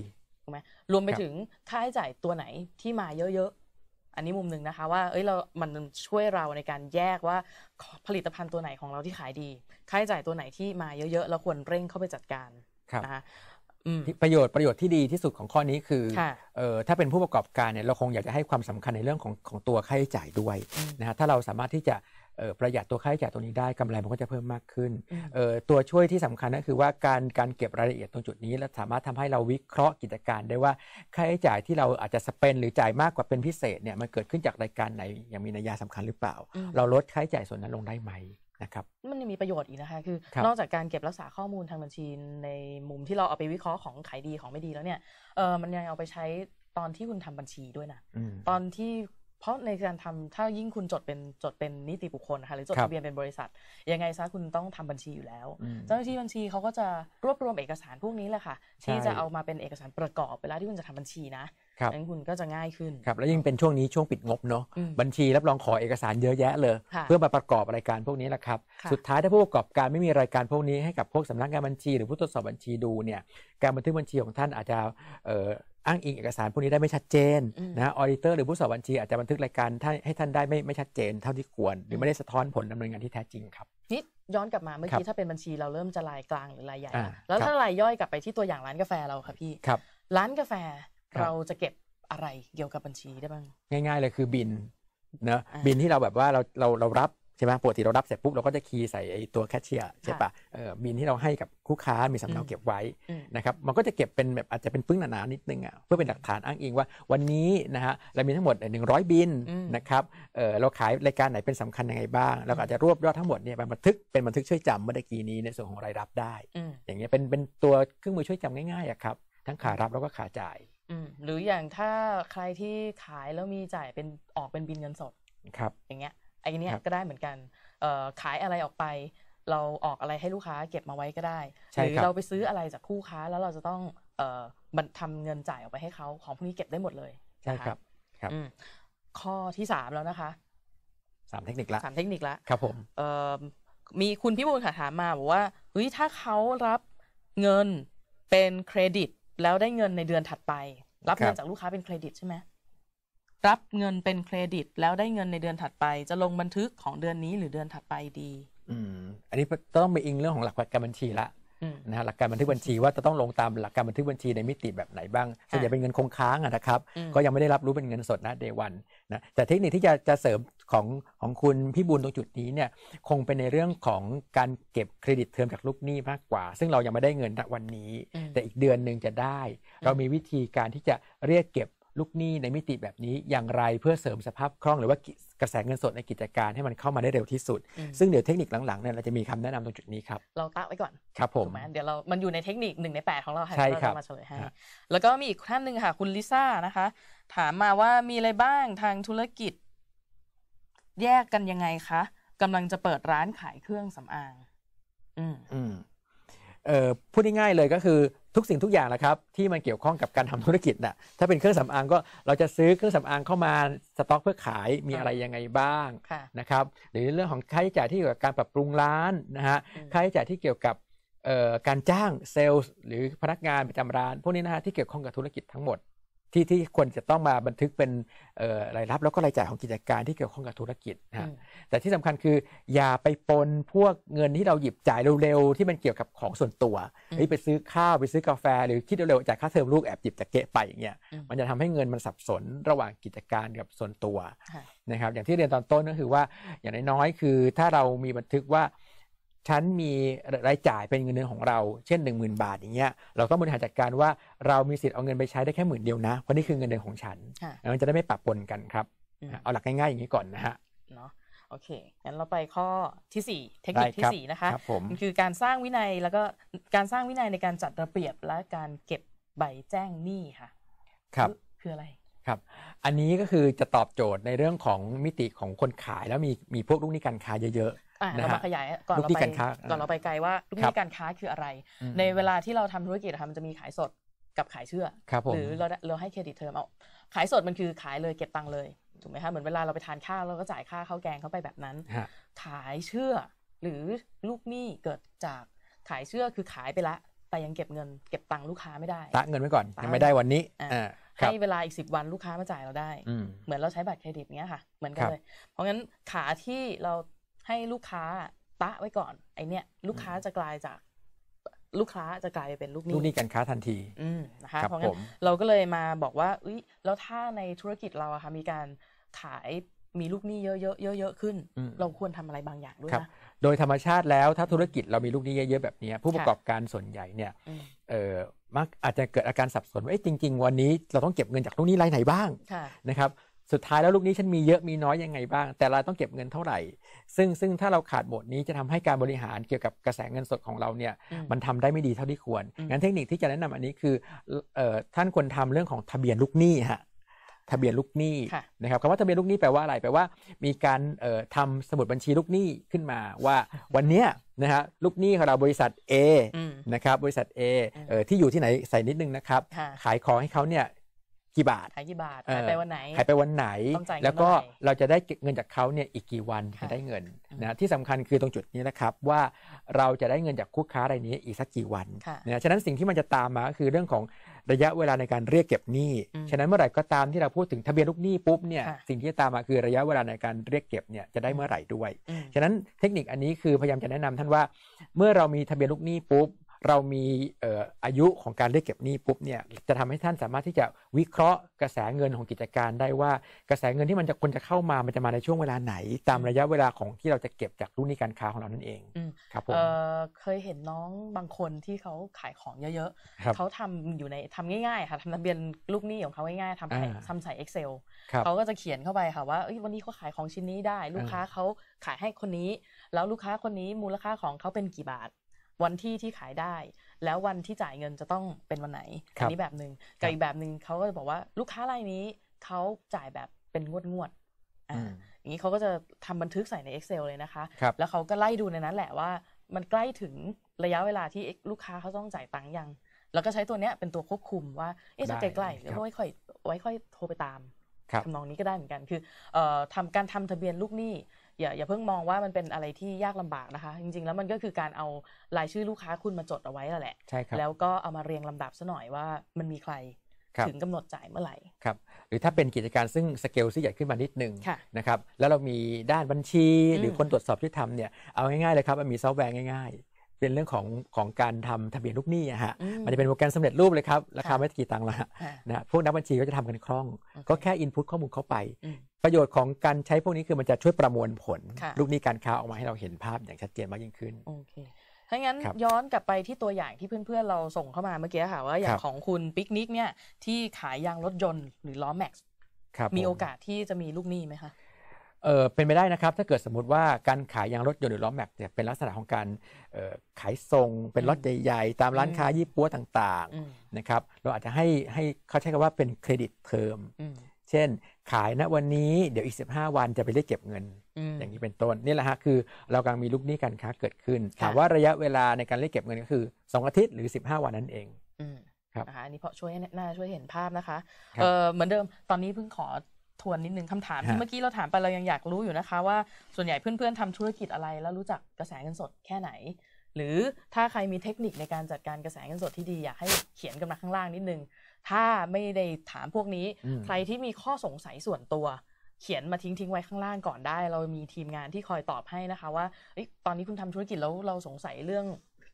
ถูกไหมรวมไปถึงค่าใช้จ่ายตัวไหนที่มาเยอะ ๆ อันนี้มุมหนึ่งนะคะว่าเอ้ยเรามันช่วยเราในการแยกว่าผลิตภัณฑ์ตัวไหนของเราที่ขายดีค่าใช้จ่ายตัวไหนที่มาเยอะๆเราควรเร่งเข้าไปจัดการนะคะประโยชน์ประโยชน์ที่ดีที่สุดของข้อนี้คือคออถ้าเป็นผู้ประกอบการเนี่ยเราคงอยากจะให้ความสำคัญในเรื่องของของตัวค่าใช้จ่ายด้วยนะฮะถ้าเราสามารถที่จะประหยัดตัวค่าใช้จ่ายตรงนี้ได้กำไรมันก็จะเพิ่มมากขึ้นตัวช่วยที่สำคัญก็คือว่าการการเก็บรายละเอียดตรงจุดนี้และสามารถทำให้เราวิเคราะห์กิจการได้ว่าค่าใช้จ่ายที่เราอาจจะสเปนหรือจ่ายมากกว่าเป็นพิเศษเนี่ยมันเกิดขึ้นจากรายการไหนอย่างมีนัยยะสำคัญหรือเปล่า เราลดค่าใช้จ่ายส่วนนั้นลงได้ไหมนะครับมันยังมีประโยชน์อีกนะคะ คือคนอกจากการเก็บรักษาข้อมูลทางบัญชีในมุมที่เราเอาไปวิเคราะห์ของขายดีของไม่ดีแล้วเนี่ยเออมันยังเอาไปใช้ตอนที่คุณทำบัญชีด้วยนะ ตอนที่เพราะในการทำถ้ายิ่งคุณจดเป็นจดเป็นนิติบุคคลนะคะหรือจดทะเบียนเป็นบริษัท ยังไงซะคุณต้องทำบัญชีอยู่แล้ว เจ้าหน้าที่บัญชีเขาก็จะรวบรวมเอกสารพวกนี้แหละค่ะที่จะเอามาเป็นเอกสารประกอบเวลาที่คุณจะทำบัญชีนะครับนั้นคุณก็จะง่ายขึ้น ครับแล้วยิ่งเป็นช่วงนี้ช่วงปิดงบเนาะบัญชีรับรองขอเอกสารเยอะแยะเลย เพื่อมาประกอบรายการพวกนี้แหละครับ สุดท้ายถ้าผู้ประกอบการไม่มีรายการ พวกนี้ให้กับพวกสำนักงานบัญชีหรือผู้ตรวจสอบบัญชีดูเนี่ยการบันทึกบัญชีของท่านอาจจะอ้างอิงเอกสาร พวกนี้ได้ไม่ชัดเจนนะออเดเตอร์หรือผู้สอบบัญชีอาจจะบันทึกรายการให้ท่านได้ไม่ไม่ชัดเจน เท่าที่ควร หรือไม่ได้สะท้อนผลดำเนินงานที่แท้จริงครับนี่ย้อนกลับมาเมื่อกี้ถ้าเป็นบัญชีเราเริ่มจะรายกลางหรือรายใหญ่แล้วถ้ารายย่อยกลับไปที่ตัวอย่างร้านกาแฟเราค่ะพี่ร้านกาแฟเราจะเก็บอะไรเกี่ยวกับบัญชีได้บ้าง ง่ายๆเลยคือบินเนะบินที่เราแบบว่าเราเราเรารับใช่ไหมปกติเรารับเสร็จปุ๊บเราก็จะคีย์ใส่ไอ้ตัวแคชเชียร์ใช่ปะบินที่เราให้กับคู่ค้ามีสำเนาเก็บไว้นะครับมันก็จะเก็บเป็นแบบอาจจะเป็นปึ้งหนาๆนิดนึงอ่ะเพื่อเป็นหลักฐานอ้างอิงว่าวันนี้นะฮะเรามีทั้งหมด 100 บินนะครับเราขายรายการไหนเป็นสำคัญยังไงบ้างเราอาจจะรวบยอดทั้งหมดเนี่ยไปบันทึกเป็นบันทึกช่วยจำเมื่อกี้นี้ในส่วนของรายรับได้อย่างเงี้ยเป็นเป็นตัวเครื่องมือช่วยจำง่ายๆอะครับ ทั้งขารับแล้วก็ขาจ่ายหรืออย่างถ้าใครที่ขายแล้วมีจ่ายเป็นออกเป็นบินเงินสดครับ อย่างเงี้ยไอ้นี้ก็ได้เหมือนกัน ขายอะไรออกไป เราออกอะไรให้ลูกค้าเก็บมาไว้ก็ได้ หรือเราไปซื้ออะไรจากคู่ค้า แล้วเราจะต้องบันทำเงินจ่ายออกไปให้เขาของพวกนี้เก็บได้หมดเลยใช่ครับครับ ข้อที่สามแล้วนะคะสามเทคนิคละสามเทคนิคละครับผมมีคุณพี่บูลค่ะถามมาบอกว่าเฮ้ยถ้าเขารับเงินเป็นเครดิตแล้วได้เงินในเดือนถัดไป รับเงินจากลูกค้าเป็นเครดิตใช่ไหมรับเงินเป็นเครดิต แล้วได้เงินในเดือนถัดไป จะลงบันทึกของเดือนนี้ หรือเดือนถัดไปดี อืม อันนี้ต้องไปอิงเรื่องของหลักการบัญชีละนะฮะหลักการบันทึกบัญชีว่าจะต้องลงตามหลักการบันทึกบัญชีในมิติแบบไหนบ้างส่อย่าเป็นเงิน คงค้างนะครับ ก็ยังไม่ได้รับรู้เป็นเงินสดนะ เดวันนะแต่เทคนิคที่จะจะเสริมของของคุณพี่บุญตรงจุดนี้เนี่ยคงเป็นในเรื่องของการเก็บเครดิตเทอมจากลูกหนี้มากกว่า ซึ่งเรายังไม่ได้เงินวันนี้ แต่อีกเดือนหนึ่งจะได้ เรามีวิธีการที่จะเรียกเก็บลูกหนี้ในมิติแบบนี้ อย่างไรเพื่อเสริมสภาพคล่องหรือว่ากระแสเงินสดในกิจการให้มันเข้ามาได้เร็วที่สุดซึ่งเดี๋ยวเทคนิคหลังๆเนี่ยเราจะมีคำแนะนำตรงจุดนี้ครับเราตั้งไว้ก่อนครับผมเดี๋ยวเรามันอยู่ในเทคนิคหนึ่งในแปดของเราใค่ะเราจะมาเฉลยให้แล้วก็มีอีกท่านหนึ่งค่ะคุณลิซ่านะคะ ถามมาว่ามีอะไรบ้างทางธุรกิจแยกกันยังไงคะกำลังจะเปิดร้านขายเครื่องสำอาง อืมเอ่อพูดง่ายๆเลยก็คือทุกสิ่งทุกอย่างนะครับ ที่มันเกี่ยวข้องกับการทำธุรกิจน่ะ ถ้าเป็นเครื่องสำอางก็เราจะซื้อเครื่องสำอางเข้ามาสต็อกเพื่อขายมีอะไรยังไงบ้างนะครับ หรือเรื่องของค่าใช้จ่ายที่เกี่ยวกับการปรับปรุงร้านนะฮะค่าใช้จ่ายที่เกี่ยวกับการจ้างเซลล์หรือพนักงานประจำร้านพวกนี้นะฮะที่เกี่ยวข้องกับธุรกิจทั้งหมดที่ที่ควรจะต้องมาบันทึกเป็นรายรับแล้วก็รายจ่ายของกิจการที่เกี่ยวข้องกับธุรกิจนะแต่ที่สำคัญคืออย่าไปปนพวกเงินที่เราหยิบจ่ายเร็วๆที่มันเกี่ยวกับของส่วนตัว ไปซื้อข้าวไปซื้อกาแฟ หรือคิดเร็วๆจ่ายค่าเทอมลูกแอบหยิบจากเกะไปอย่างเงี้ย มันจะทำให้เงินมันสับสนระหว่างกิจการกับส่วนตัวนะครับ อย่างที่เรียนตอนต้นก็คือว่าอย่างน้อยๆคือ ถ้าเรามีบันทึกว่าฉันมีรายจ่ายเป็นเงินเดือนของเรา เช่น 1 0,000บาทอย่างเงี้ยเราต้องบริหารจัดการว่าเรามีสิทธิ์เอาเงินไปใช้ได้แค่หมื่นเดียวนะเพราะนี่คือเงินเดือนของฉันมันจะได้ไม่ปะปนกันครับเอาหลักง่ายๆ อย่างนี้ก่อนนะฮะเนาะโอเคงั้นเราไปข้อที่ 4 เทคนิคที่4นะคะคมันคือการสร้างวินัยแล้วก็การสร้างวินัยในการจัดระเบียบและการเก็บใบแจ้งหนี้ค่ะ ครับคืออะไรครับ อันนี้ก็คือจะตอบโจทย์ในเรื่องของมิติของคนขาย แล้วมีมีพวกลูกหนี้การค้าเยอะเรามาขยายก่อนเราไปก่อนเราไปไกลว่าลูกหนี้การค้าคืออะไร ในเวลาที่เราทำธุรกิจมันจะมีขายสดกับขายเชื่อหรือเราเราให้เครดิตเทอมเอาขายสดมันคือขายเลยเก็บตังค์เลยถูกไหมคะเหมือนเวลาเราไปทานข้าวเราก็จ่ายค่าข้าวแกงเข้าไปแบบนั้นขายเชื่อหรือลูกหนี้เกิดจากขายเชื่อคือขายไปละ แต่ยังเก็บเงินเก็บตังค์ลูกค้าไม่ได้ตะเงินไว้ก่อนยังไม่ได้วันนี้ให้เวลาอีกสิบวันลูกค้ามาจ่ายเราได้ เหมือนเราใช้บัตรเครดิตเงี้ยค่ะ เหมือนกันเลย เพราะงั้นขาที่เราให้ลูกค้าตะไว้ก่อนไอเนี้ยลูกค้าจะกลายจากลูกค้าจะกลายเป็นลูกนี้ลูกนี้กันค้าทันทีนะคะเพราะงั้นเราก็เลยมาบอกว่าอุ้ยแล้วถ้าในธุรกิจเราอะค่ะมีการขายมีลูกหนี้เยอะๆเยอะๆขึ้นเราควรทำอะไรบางอย่างด้วยนะโดยธรรมชาติแล้วถ้าธุรกิจเรามีลูกหนี้เยอะๆแบบนี้ผู้ประกอบการส่วนใหญ่เนี่ย เออมักอาจจะเกิดอาการสับสนว่าจริง ๆ วันนี้ เราต้องเก็บเงินจากลูกหนี้รายไหนบ้างนะครับสุดท้ายแล้วลูกนี้ฉันมีเยอะมีน้อยยังไงบ้างแต่เราต้องเก็บเงินเท่าไหร่ ซึ่งซึ่งถ้าเราขาดหมดนี้จะทำให้การบริหารเกี่ยวกับกระแสเงินสดของเราเนี่ยมันทำได้ไม่ดีเท่าที่ควรงั้นเทคนิคที่จะแนะนำอันนี้คือท่านควรทำเรื่องของทะเบียนลูกหนี้ฮะทะเบียนลูกหนี้นะครับคำว่าทะเบียนลูกหนี้แปลว่าอะไรแปลว่า มีการทำสมุดบัญชีลูกหนี้ขึ้นมาว่า วันเนี้ยนะฮะลูกหนี้ของเราบริษัท A นะครับบริษัท A เออที่อยู่ที่ไหนใส่นิดนึงนะครับขายของให้เขาเนี่ยกี่บาทขายกี่บาทขายไปวันไหนขายไปวันไหนแล้วก็เราจะได้เงินจากเขาเนี่ยอีกกี่วันจะได้เงินนะที่สำคัญคือตรงจุดนี้นะครับว่าเราจะได้เงินจากคู่ค้ารายนี้อีกสักกี่วันนะฉะนั้นสิ่งที่มันจะตามมาก็คือเรื่องของระยะเวลาในการเรียกเก็บหนี้ฉะนั้นเมื่อไหร่ก็ตามที่เราพูดถึงทะเบียนลูกหนี้ปุ๊บเนี่ยสิ่งที่ตามมาคือระยะเวลาในการเรียกเก็บเนี่ยจะได้เมื่อไหร่ด้วย ฉะนั้นเทคนิคอันนี้คือพยายามจะแนะนำท่านว่า เมื่อเรามีทะเบียนลูกหนี้ปุ๊บเรามีอายุของการเรียกเก็บหนี้ปุ๊บเนี่ยจะทำให้ท่านสามารถที่จะวิเคราะห์กระแสเงินของกิจการได้ว่ากระแสเงินที่มันจะควรจะเข้ามามันจะมาในช่วงเวลาไหน ตามระยะเวลาของที่เราจะเก็บจากรุ่นนี้การค้าของเรานั่นเองครับผมเคยเห็นน้องบางคนที่เขาขายของเยอะๆเขาทำอยู่ในทำง่ายๆค่ะทำทะเบียนลูกหนี้ของเขาง่ายๆทำใส่ทำใส่เ็กเซลเขาก็จะเขียนเข้าไปค่ะว่าวันนี้เขาขายของชิ้นนี้ได้ ลูกค้าเขาขายให้คนนี้ แล้วลูกค้าคนนี้มูลค่าของเขาเป็นกี่บาทวันที่ที่ขายได้ แล้ววันที่จ่ายเงินจะต้องเป็นวันไหนอันนี้แบบหนึง่งกับอีกแบบหนึ่งเขาก็จะบอกว่าลูกค้ารายนี้เขาจ่ายแบบเป็นงวดงวดอ่าอย่างนี้เขาก็จะทำบันทึกใส่ใน Excel เลยนะคะคแล้วเขาก็ไล่ดูในนั้นแหละว่า มันใกล้ถึงระยะเวลาที่ ลูกค้าเขาต้องจ่ายตังค์ยังแล้วก็ใช้ตัวเนี้ยเป็นตัวควบคุมว่าเอ๊ะใกล้ใกล้ๆก็ไว้ค่อยไว้ค่อยโทรไปตามทำนองนี้ก็ได้เหมือนกันคืออทำการทำทะเบียนลูกหนี้อย่าอย่าเพิ่งมองว่ามันเป็นอะไรที่ยากลำบากนะคะ จริงๆแล้วมันก็คือการเอารายชื่อลูกค้าคุณมาจดเอาไว้แหละใช่ครับแล้วก็เอามาเรียงลำดับซะหน่อยว่ามันมีใครถึงกำหนดจ่ายเมื่อไหร่ครับหรือถ้าเป็นกิจการซึ่งสเกลที่ใหญ่ขึ้นมานิดนึงนะครับแล้วเรามีด้านบัญชี หรือคนตรวจสอบที่ทำเนี่ยเอาง่ายๆเลยครับมันมีซอฟต์แวร์ง่ายเป็นเรื่องของของการทำทะเบียนลูกหนี้อะฮะ มันจะเป็นโปรแกรมสำเร็จรูปเลยครับราคาไม่กี่ตังค์ละนะพวกนักบัญชีก็จะทำกันคล่อง ก็แค่อินพุตข้อมูลเข้าไป ประโยชน์ของการใช้พวกนี้คือมันจะช่วยประมวลผล ลูกหนี้การค้าออกมาให้เราเห็นภาพอย่างชัดเจนมากยิ่งขึ้น โอเคถ้างั้นย้อนกลับไปที่ตัวอย่างที่เพื่อนๆเราส่งเข้ามาเมื่อกี้ค่ะว่าอย่างของคุณปิกนิกเนี่ยที่ขายยางรถยนต์หรือล้อแม็กซ์มีโอกาสที่จะมีลูกหนี้ไหมคะเออเป็นไปได้นะครับถ้าเกิดสมมติว่าการขายยางรถยนต์หรือล้อแม็กเนี่ยเป็นลักษณะของการขายทรงเป็นรถใหญ่ๆ ตามร้านค้ายี่ปั้วต่างๆนะครับเราอาจจะให้ให้เขาใช้คำว่าเป็นเครดิตเทอมเช่นขายณวันนี้เดี๋ยวอีก 15 วันจะไปเรียกเก็บเงินอย่างนี้เป็นต้นนี่แหละฮะคือเรากำลังมีลูกหนี้การค้าเกิดขึ้นถามว่าระยะเวลาในการเรียกเก็บเงินก็คือ 2 อาทิตย์หรือ 15 วันนั่นเองครับอันนี้พอช่วยน่าช่วยเห็นภาพนะคะเเหมือนเดิมตอนนี้เพิ่งขอทวนนิดนึงคำถามที่เมื่อกี้เราถามไปเรายังอยากรู้อยู่นะคะ ว่าส่วนใหญ่เพื่อนๆทำธุรกิจอะไร แล้วรู้จักกระแสเงินสดแค่ไหน หรือถ้าใครมีเทคนิคในการจัดการกระแสเงินสดที่ดีอยากให้เขียนกันมาข้างล่างนิดนึงถ้าไม่ได้ถามพวกนี้ ใครที่มีข้อสงสัยส่วนตัวเขียนมาทิ้งทิ้งไว้ข้างล่างก่อนได้ เรามีทีมงานที่คอยตอบให้นะคะ ว่าตอนนี้คุณทำธุรกิจแล้วเราสงสัยเรื่อง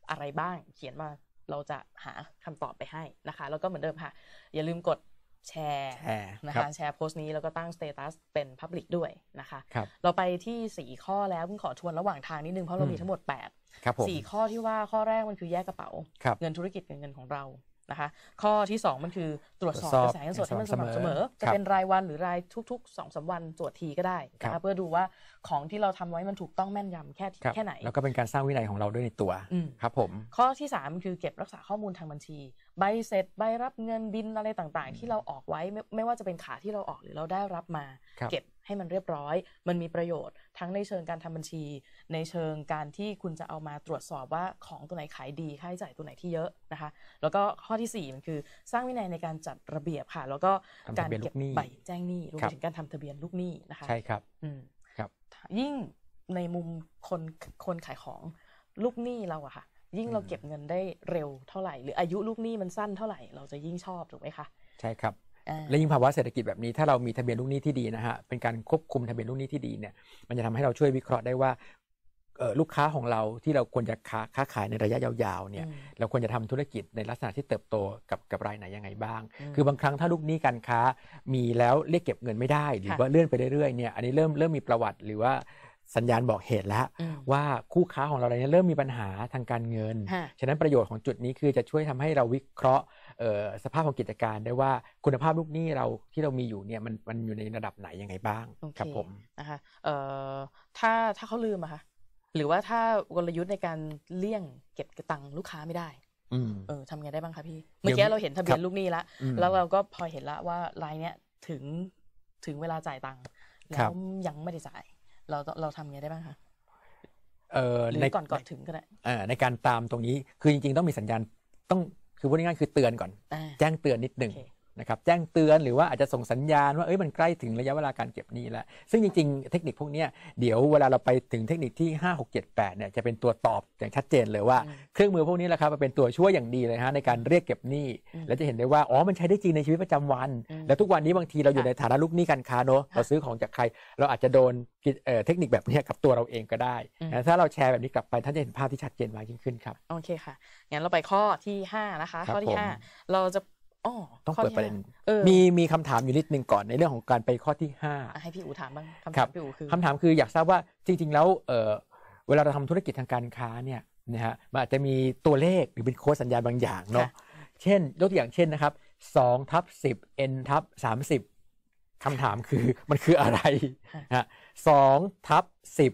อะไรบ้าง เขียนมาเราจะหาคำตอบไปให้นะคะ แล้วก็เหมือนเดิมค่ะ อย่าลืมกดแชร์ นะคะ แชร์โพสต์นี้ แล้วก็ตั้งสเตตัสเป็นพับลิกด้วย นะคะครเราไปที่ 4 ข้อแล้วเพิ่งขอทวนระหว่างทางนิดนึง เพราะเรามีทั้งหมด8่ข้อที่ว่าข้อแรกมันคือแยกกระเป๋า เงินธุรกิจกับเงินของเรา นะคะ ข้อที่ 2 มันคือตรวจสอบกระแสเงินสดให้มันสม่ำเสมอ จะเป็นรายวันหรือรายทุก ๆ2อสวันตรวจทีก็ได้นะคะเพื่อดูว่าของที่เราทำไว้มันถูกต้องแม่นยำแค่แค่ไหนแล้วก็เป็นการสร้างวินัยของเราด้วยในตัวครับผมข้อที่3คือเก็บรักษาข้อมูลทางบัญชีใบเสร็จ ใบรับเงินบินอะไรต่างๆ ที่เราออกไว้ไม่ไม่ว่าจะเป็นขาที่เราออกหรือเราได้รับมา เก็บให้มันเรียบร้อย มันมีประโยชน์ทั้งในเชิงการทำบัญชี ในเชิงการที่คุณจะเอามาตรวจสอบว่าของตัวไหนขายดีค่าใช้จ่ายตัวไหนที่เยอะนะคะ แล้วก็ข้อที่4มันคือ สร้างวินัยในการจัดระเบียบค่ะ แล้วก็การเก็บใบแจ้งหนี้รวมถึงการทำทะเบียนลูกหนี้นะคะใช่ครับ อืมครับยิ่งในมุมคนคนขายของลูกหนี้เราอะค่ะยิ่งเราเก็บเงินได้เร็วเท่าไหร่ หรืออายุลูกหนี้มันสั้นเท่าไหร่เราจะยิ่งชอบถูกไหมคะใช่ครับและยิ่งภาวะเศรษฐกิจแบบนี้ถ้าเรามีทะเบียนลูกหนี้ที่ดีนะฮะเป็นการควบคุมทะเบียนลูกหนี้ที่ดีเนี่ยมันจะทำให้เราช่วยวิเคราะห์ได้ว่าลูกค้าของเราที่เราควรจะค้าค้าขายในระยะยาวๆเนี่ยเราควรจะทำธุรกิจในลักษณะที่เติบโตกับกับรายไหนยังไงบ้าง คือบางครั้งถ้าลูกหนี้การค้ามีแล้วเรียกเก็บเงินไม่ได้หรือว่าเลื่อนไปเรื่อยๆเนี่ยอันนี้เริ่มเริ่มมีประวัติหรือว่าสัญญาณบอกเหตุแล้วว่าคู่ค้าของเราเนี่ยเริ่มมีปัญหาทางการเงิน ฉะนั้นประโยชน์ของจุดนี้คือจะช่วยทำให้เราวิเคราะห์สภาพของกิจการได้ว่าคุณภาพลูกหนี้เราที่เรามีอยู่เนี่ยมันมันอยู่ในระดับไหนยังไงบ้าง ครับผม นะคะถ้าถ้าเขาลืมอะคะหรือว่าถ้ากลยุทธ์ในการเลี่ยงเก็บกระตังลูกค้าไม่ได้เออทำไงได้บ้างคะพี่ เมื่อกี้เราเห็นทะเบียนลูกหนี้แล้วแล้วเราก็พอเห็นแลวว่ารายเนี้ยถึงถึงเวลาจ่ายตังค์แล้วยังไม่ได้จ่ายเราเราทำยังไงได้บ้างคะเอ่อในก่อนก่อนถึงก็ได้อ่าในการตามตรงนี้คือจริงๆต้องมีสัญญาณต้องคือพูดง่ายๆคือเตือนก่อน แจ้งเตือนนิดหนึ่งนะครับแจ้งเตือนหรือว่าอาจจะส่งสัญญาณว่าเอ้ยมันใกล้ถึงระยะเวลาการเก็บหนี้แล้ว ซึ่งจริงๆ เทคนิคพวกนี้เดี๋ยวเวลาเราไปถึงเทคนิคที่ 5 6 7 8เนี่ยจะเป็นตัวตอบอย่างชัดเจนเลยว่าเครื่องมือพวกนี้แหละครับเป็นตัวช่วยอย่างดีเลยฮะ ในการเรียกเก็บหนี้ และจะเห็นได้ว่าอ๋อมันใช้ได้จริงในชีวิตประจำวันและทุกวันนี้บางทีเราอยู่ในฐานะลูกหนี้การค้าเนาะเราซื้อของจากใคร เราอาจจะโดนเทคนิคแบบนี้กับตัวเราเองก็ได้ถ้าเราแชร์แบบนี้กลับไป ท่านจะเห็นภาพที่ชัดเจนมากยิ่งขึ้นครับโอเคค่ะงั้นเราไปข้อที่5นะคะข้อที่5เราจะต้องเปิดประเด็นมีมีคำถามอยู่นิดนึงก่อนในเรื่องของการไปข้อที่ห้าให้พี่อูถามบ้างคำถามพี่อูคือคำถามคืออยากทราบว่าจริงๆแล้วเวลาเราทำธุรกิจทางการค้าเนี่ยนะฮะมันอาจจะมีตัวเลขหรือเป็นโค้ดสัญญาบางอย่างเนาะเช่นยกตัวอย่างเช่นนะครับสองทับสิบเอ็นทับสามสิบคำถามคือมันคืออะไรฮะสองทับสิบ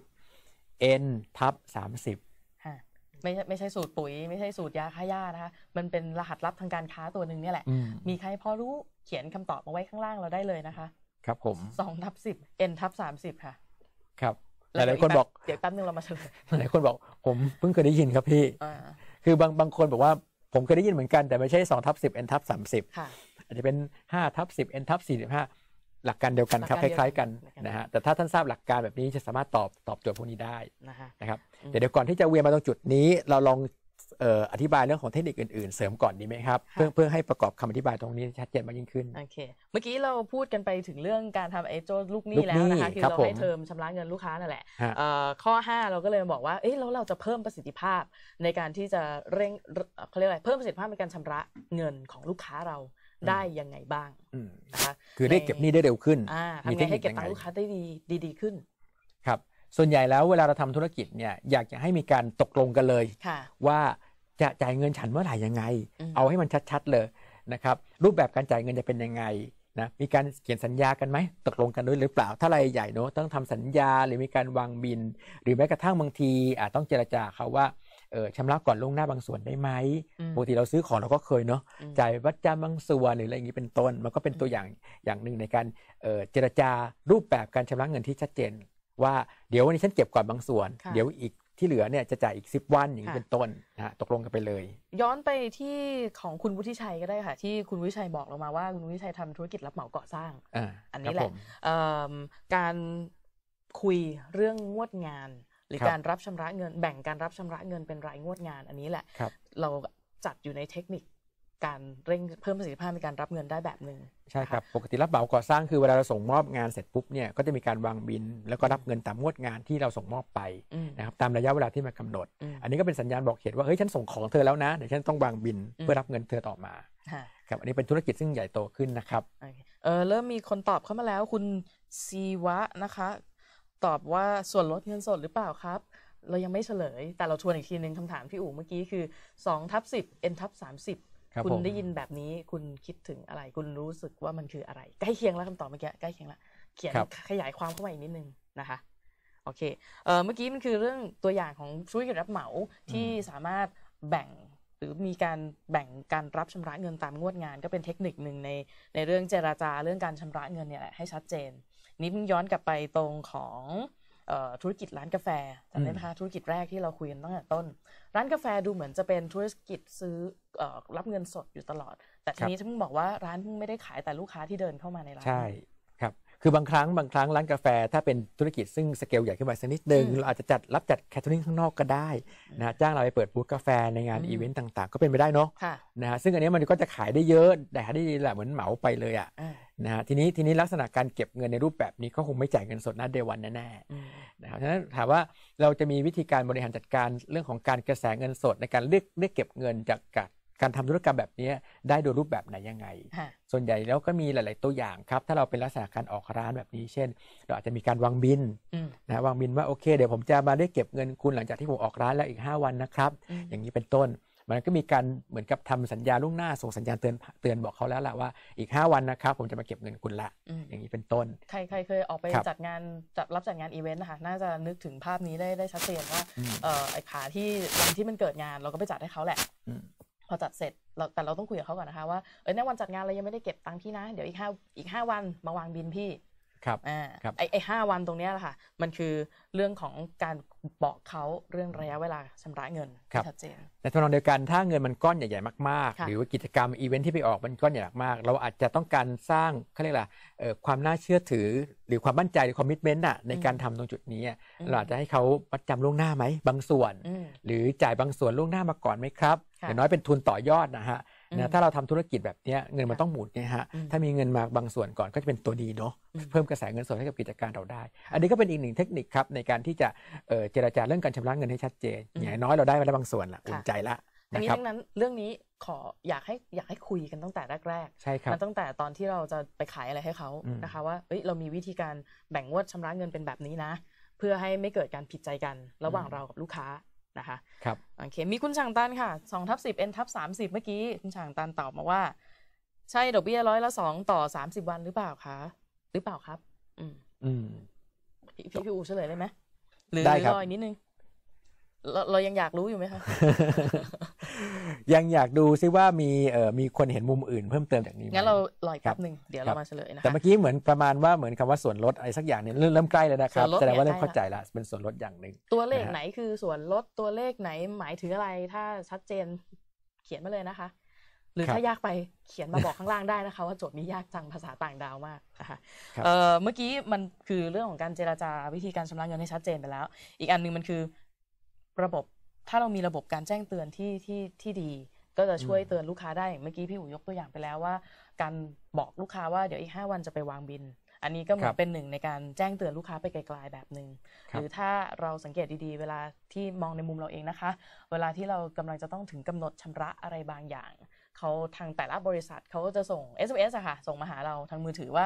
เอ็นทับสามสิบไม่ใช่ไม่ใช่สูตรปุ๋ยไม่ใช่สูตรยาฆ่าหญ้านะคะมันเป็นรหัสลับทางการค้าตัวหนึ่งเนี่ยแหละ มีใครพอรู้เขียนคำตอบมาไว้ข้างล่างเราได้เลยนะคะ ครับผมสองทับสิบเอ็นทับสามสิบค่ะ ครับหลายคนบอกเดี๋ยวแป๊บนึงเรามาเฉลยหลายคนบอกผมเพิ่งเคยได้ยินครับพี่คือบางบางคนบอกว่าผมเคยได้ยินเหมือนกันแต่ไม่ใช่สองทับสิบเอ็นทับสามสิบอาจจะเป็นห้าทับสิบเอ็นทับสี่สิบห้าหลักการเดียวกันครับคล้ายๆกันนะฮะแต่ถ้าท่านทราบหลักการแบบนี้จะสามารถตอบตอบโจทย์พวกนี้ได้นะครับเดี๋ยวก่อนที่จะเวียนมาตรงจุดนี้เราลองอธิบายเรื่องของเทคนิคอื่นๆเสริมก่อนดีไหมครับ เพื่อเพื่อให้ประกอบคำอธิบายตรงนี้ชัดเจนมากยิ่งขึ้นโอเค เมื่อกี้เราพูดกันไปถึงเรื่องการทำไอ้โจลูกหนี้แล้วนะคะคือเราให้เทอมชำระเงินลูกค้านั่นแหละข้อ 5 เราก็เลยบอกว่าเอ๊ะแล้วเราจะเพิ่มประสิทธิภาพในการที่จะเร่งเขาเรียกอะไรเพิ่มประสิทธิภาพในการชำระเงินของลูกค้าเราได้ยังไงบ้างนะคะคือได้เก็บหนี้ได้เร็วขึ้นทำไงให้เก็บตังค์ลูกค้าได้ดีดีขึ้น ครับ ส่วนใหญ่แล้วเวลาเราทำธุรกิจเนี่ยอยากจะให้มีการตกลงกันเลย ว่าจะจ่ายเงินฉันเมื่อไหร่ยังไง เอาให้มันชัด ๆ เลยนะครับ รูปแบบการจ่ายเงินจะเป็นยังไงนะ มีการเขียนสัญญากันไหม ตกลงกันด้วยหรือเปล่า ถ้ารายใหญ่เนอะต้องทำสัญญาหรือมีการวางบิน หรือแม้กระทั่งบางทีอาจต้องเจรจาเขาว่าเออชำระก่อนล่วงหน้าบางส่วนได้ไหมปกติเราซื้อของเราก็เคยเนาะจ่ายวัตจำบางส่วนหรืออะไรอย่างนี้เป็นต้น มันก็เป็นตัวอย่างอย่างหนึ่งในการเจรจารูปแบบการชำระเงินที่ชัดเจน ว่าเดี๋ยววันนี้ฉันเก็บก่อนบางส่วน เดี๋ยวอีกที่เหลือเนี่ยจะจ่ายอีก10วันอย่างนี้เป็นต้นนะตกลงกันไปเลย ย้อนไปที่ของคุณวุฒิชัยก็ได้ค่ะที่คุณวุฒิชัยบอกเรามาว่าคุณวุฒิชัยทำธุรกิจรับเหมาก่อสร้างออันนี้แหละการคุยเรื่องงวดงานหรือการรับชำระเงินแบ่งการรับชำระเงินเป็นรายงวดงานอันนี้แหละรเราจัดอยู่ในเทคนิค การเร่งเพิ่มประสิทธิภาพในการรับเงินได้แบบหนึ่งใช่ครับปกติรับเหมาก่อสร้างคือเวลาเราส่งมอบงานเสร็จปุ๊บเนี่ยก็จะมีการวางบินแล้วก็รับเงินตามงวดงานที่เราส่งมอบไปนะครับตามระยะเวลาที่มันกาหนด อันนี้ก็เป็นสัญญาณบอกเหตุว่าเฮ้ยฉันส่งของเธอแล้วนะเดี๋ยวฉันต้องวางบินเพื่อรับเงินเธอต่อมาครับอันนี้เป็นธุรกิจซึ่งใหญ่โตขึ้นนะครับเออเริ่มมีคนตอบเข้ามาแล้ว คุณซีวะนะคะตอบว่าส่วนลดเงินสดหรือเปล่าครับ เรายังไม่เฉลย แต่เราทวนอีกทีหนึ่งคำถามพี่อู๋เมื่อกี้คือ 2 ทับ10 n ทับ30 คุณได้ยินแบบนี้คุณคิดถึงอะไรคุณรู้สึกว่ามันคืออะไรใกล้เคียงแล้วคำตอบเมื่อกี้ใกล้เคียงแล้วเขียนขยายความเข้ามาอีกนิดนึงนะคะโอเคเเมื่อกี้มันคือเรื่องตัวอย่างของธุรกิจรับเหมาที่สามารถแบ่งหรือมีการแบ่งการรับชำระเงินตามงวดงาน ก็เป็นเทคนิคหนึ่งใน ในเรื่องเจราจาเรื่องการชำระเงินเนี่ยแหละให้ชัดเจนนี่เพิ่งย้อนกลับไปตรงของธุรกิจร้านกาแฟจำได้ไหมคะธุรกิจแรกที่เราคุยกันตั้งแต่ต้นร้านกาแฟดูเหมือนจะเป็นธุรกิจซื้อรับเงินสดอยู่ตลอด แต่ทีนี้ท่านบอกว่าร้านไม่ได้ขายแต่ลูกค้าที่เดินเข้ามาในร้านใช่ครับคือบางครั้งบางครั้งร้านกาแฟ ถ้าเป็นธุรกิจซึ่งสเกลใหญ่ขึ้นไปสักนิดหนึ่งเราอาจจะจัดรับจัดแคทเทอริงข้างนอกก็ได้นะจ้างเราไปเปิดบูธกาแฟในงานอีเวนต์ต่างๆ ก็เป็นไปได้เนาะนะฮะซึ่งอันนี้มันก็จะขายได้เยอะแต่ได้แหละเหมือนเหมาไปเลยอ่ะนะฮะทีนี้ทีนี้ลักษณะการเก็บเงินในรูปแบบนี้ก็คงไม่จ่ายเงินสดนัดเดวันแน่ๆนะครับ ฉะนั้นถามว่าเราจะมีวิธีการบริหารจัดการเรื่องของการกระแสเงินสดในการเลือกเลือกเก็บเงินจากการการทำธุรกรรมแบบนี้ได้โดยรูปแบบไหนยังไง ส่วนใหญ่แล้วก็มีหลาย ๆตัวอย่างครับ ถ้าเราเป็นลักษณะการออกร้านแบบนี้ เช่น เราอาจจะมีการวางบินนะวางบินว่าโอเคเดี๋ยวผมจะมาได้เก็บเงินคุณหลังจากที่ผมออกร้านแล้วอีก 5 วันนะครับ อย่างนี้เป็นต้นมันก็มีการเหมือนกับทำสัญญาล่วงหน้า ส่งสัญญาเตือนเตือนบอกเขาแล้วแหละว่าอีก 5 วันนะครับผมจะมาเก็บเงินคุณละ อย่างนี้เป็นต้น ใครใครเคยออกไปจัดงานจัดรับจัดงานอีเวนต์นะคะน่าจะนึกถึงภาพนี้ได้ได้ชัดเจนว่าออไอ้ขาที่วันที่มันเกิดงานเราก็ไปจัดให้เขาแหละ พอจัดเสร็จแต่เราต้องคุยกับเขาก่อนนะคะว่าเออในวันจัดงานเรายังไม่ได้เก็บตังค์พี่นะ เดี๋ยวอีกห้าอีกห้าวันมาวางบินพี่ครับ อ่า ไอไอห้าวัน ตรงนี้แหละค่ะ มันคือเรื่องของการบอกเขาเรื่อง ระยะเวลาชำระ เงินชัดเจนในทางเดียวกัน ถ้า เงิน มัน ก้อนใหญ่ ๆ มาก ๆ หรือว่า กิจกรรม อีเวนท์ที่ ไป ออก มัน ก้อน ใหญ่ มากเราอาจจะต้องการสร้างเขาเรียกอะไรความน่าเชื่อถือหรือความมั่นใจหรือ คอมมิชเมนต์อะในการทำตรงจุดนี้เรา อาจจะ ให้เขาประจำล่วงหน้าไหม บาง ส่วน หรือ จ่าย บาง ส่วน ล่วงหน้า มาก่อนไหมครับ อย่างน้อย เป็น ทุน ต่อยอด นะฮะนะถ้าเราทำธุรกิจแบบนี้เงินมันต้องหมุนไงฮะถ้ามีเงินมาบางส่วนก่อนก็จะเป็นตัวดีเนาะเพิ่มกระแสเงินสดให้กับกิจการเราได้ อันนี้ก็เป็นอีกหนึ่งเทคนิคครับ ในการที่จะเจรจาเรื่องการชำระเงินให้ชัดเจนอย่างน้อยเราได้มาแล้วบางส่วนละอุ่นใจละทั้งนี้ทั้งนั้นเรื่องนี้ขออยากให้อยากให้คุยกันตั้งแต่แรกๆใช่ครับตั้งแต่ตอนที่เราจะไปขายอะไรให้เขานะคะ ว่าเอ้ยเรามีวิธีการแบ่งงวดชำระเงินเป็นแบบนี้นะ เพื่อให้ไม่เกิดการผิดใจกัน ระหว่างเรากับลูกค้านะคะ ครับโอเคมีคุณช่างตันค่ะ สองทับสิบเอ็นทับสสาิบเมื่อกี้ คุณช่างตันตอบมาว่า ใช่ดอกเบี้ยร้อยละสองต่อสสามิบวันหรือเปล่าคะหรือเปล่าครับ อืม อืม พี่ พี่อูเฉลยเลยไหมหรือรออีกนิดนึงเราเรายังอยากรู้อยู่ไหมคะยังอยากดูซิว่ามีเอ่อมีคนเห็นมุมอื่นเพิ่มเติมจากนี้ไหมงั้นเราลอยครับหนึ่ง เดี๋ยวเรามาเฉลยนะแต่เมื่อกี้เหมือนประมาณว่าเหมือนคำว่าส่วนลดอะไรสักอย่างเนี่ยเริ่มใกล้แล้วนะครับแสดงว่าเริ่มเข้าใจละ เป็นส่วนลดอย่างหนึ่ง ตัวเลขไหนคือส่วนลดตัวเลขไหน หมายถึงอะไรถ้าชัดเจนเขียนมาเลยนะคะ หรือถ้ายากไปเขียนมาบอกข้างล่างได้นะคะ ว่า โจทย์นี้ยากจังภาษาต่างดาวมากนะคะรับเมื่อกี้มันคือเรื่องของการเจรจาวิธีการชำระเงินให้ชัดเจนไปแล้ว อีกอันหนึงมันคือระบบถ้าเรามีระบบการแจ้งเตือนที่ที่ที่ดี ก็จะช่วยเตือนลูกค้าได้เมื่อกี้พี่อุ๋ยยกตัวอย่างไปแล้วว่า การบอกลูกค้าว่าเดี๋ยวอีกาวันจะไปวางบิน อันนี้ก็เหมือนเป็นหนึ่งในการแจ้งเตือนลูกค้าไปไกลๆแบบหนึ่งหรือถ้าเราสังเกตดีๆ เวลาที่มองในมุมเราเองนะคะ เวลาที่เรากำลังจะต้องถึงกำหนดชำระอะไรบางอย่างเขาทางแต่ละบริษัทเขาก็จะส่ง SMS อะค่ะ ส่งมาหาเราทางมือถือว่า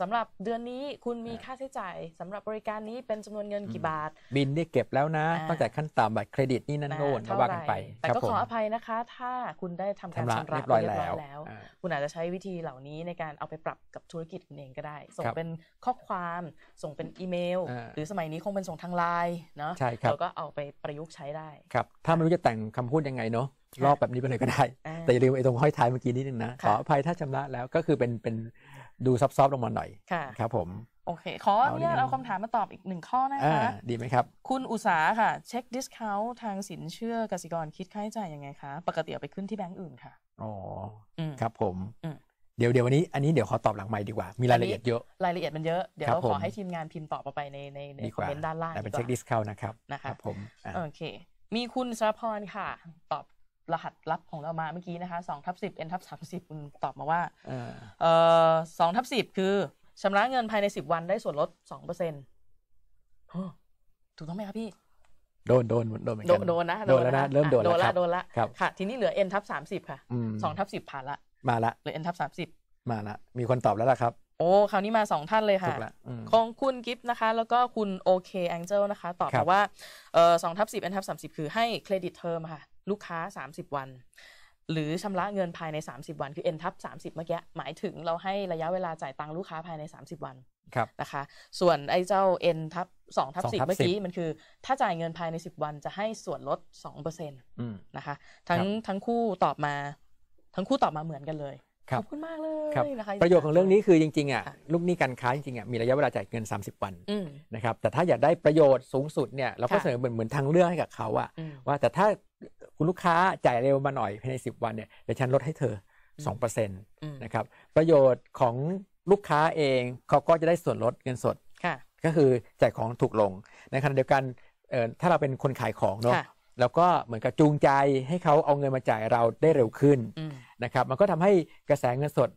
สำหรับเดือนนี้คุณมีค่าใช้จ่าย สำหรับบริการนี้เป็นจำนวนเงินกี่บาท บินได้เก็บแล้วนะตั้งแต่ขั้นต่ำบัตรเครดิตนี่นั่นโน่นว่ากันไป แต่ก็ขออภัยนะคะ ถ้าคุณได้ทำการชำระเรียบร้อยแล้ว คุณอาจจะใช้วิธีเหล่านี้ในการเอาไปปรับกับธุรกิจคุณเองก็ได้ ส่งเป็นข้อความส่งเป็นอีเมล หรือสมัยนี้คงเป็นส่งทางไลน์เนาะเราก็เอาไปประยุกต์ใช้ได้ ครับ ถ้าไม่รู้จะแต่งคำพูดยังไงเนาะรอบแบบนี้ไปเลยก็ได้ แต่อย่าลืมไอ้ตรงห้อยท้ายเมื่อกี้นิดนึงนะขออภัยถ้าชำระแล้วก็คือเป็นเป็นดูซับซ้อนลงมาหน่อยครับผม โอเค ขอเนี่ยเอาคำถามมาตอบอีกหนึ่งข้อนะคะดีไหมครับ คุณอุษาค่ะเช็คดิสคาวทางสินเชื่อกสิกรคิดค่าใช้จ่ายยังไงคะ ปกติเอาไปขึ้นที่แบงก์อื่นค่ะ อ๋อ ครับผมเดี๋ยวเดี๋ยววันนี้ อันนี้เดี๋ยวขอตอบหลังไมค์ดีกว่า มีรายละเอียดเยอะ รายละเอียดมันเยอะ เดี๋ยวขอให้ทีมงานพิมพ์ตอบมาไปในในในคอมเมนต์ด้านล่างแต่เป็นเช็คดิสคาวนะครับนะครับผมโอเค มีคุณสรพรค่ะตอบรหัสลับของเรามาเมื่อกี้นะคะสองทับสิบ n ทับสามสิบคุณตอบมาว่าสองทับสิบคือชำระเงินภายในสิบวันได้ส่วนลดสองเปอร์เซ็นต์ถูกต้องไหมครับพี่ โดนโดนโดนเหมือนกันโดนนะ โดนแล้วนะเริ่มโดนแล้วโดนละค่ะทีนี้เหลือ n ทับสามสิบค่ะสองทับสิบผ่านละมาละเหลือ n ทับสามสิบมาละมีคนตอบแล้วล่ะครับ โอ้คราวนี้มาสองท่านเลยค่ะของคุณกิฟต์นะคะ แล้วก็คุณโอเคแองเจิลนะคะ ตอบมาว่าสองทับสิบ n ทับสามสิบคือให้เครดิตเทอมค่ะลูกค้า 30 วัน หรือชำระเงินภายใน 30 วันคือ n ทับสาเมื่อกี้หมายถึงเราให้ระยะเวลาจ่ายตังค์ลูกค้าภายใน 30 วันครับนะคะ ส่วนไอ้เจ้า n ทับสทับสเมื่อกี้ มันคือ ถ้าจ่ายเงินภายใน 10 วัน จะให้ส่วนลด2%นะคะ ทั้งทั้งคู่ตอบมา ทั้งคู่ตอบมาเหมือนกันเลยขอบคุณมากเลยนะคะประโยชน์ของเรื่องนี้คือจริงๆอ่ะลูกหนี้การค้าจริงๆอ่ะมีระยะเวลาจ่ายเงิน 30 วันนะครับแต่ถ้าอยากได้ประโยชน์สูงสุดเนี่ยเราก็เสนอเหมือนเหมือนทางเลือกให้กับเขาอ่ะว่าแต่ถ้าคุณลูกค้าจ่ายเร็วมาหน่อยภายใน10วันเนี่ยเดี๋ยวฉันลดให้เธอ2%นะครับประโยชน์ของลูกค้าเองเขาก็จะได้ส่วนลดเงินสด ก็คือจ่ายของถูกลงในขณะเดียวกันถ้าเราเป็นคนขายของเนาะแล้วก็เหมือนกับจูงใจให้เขาเอาเงินมาจ่ายเราได้เร็วขึ้นนะครับมันก็ทำให้กระแสเงินสด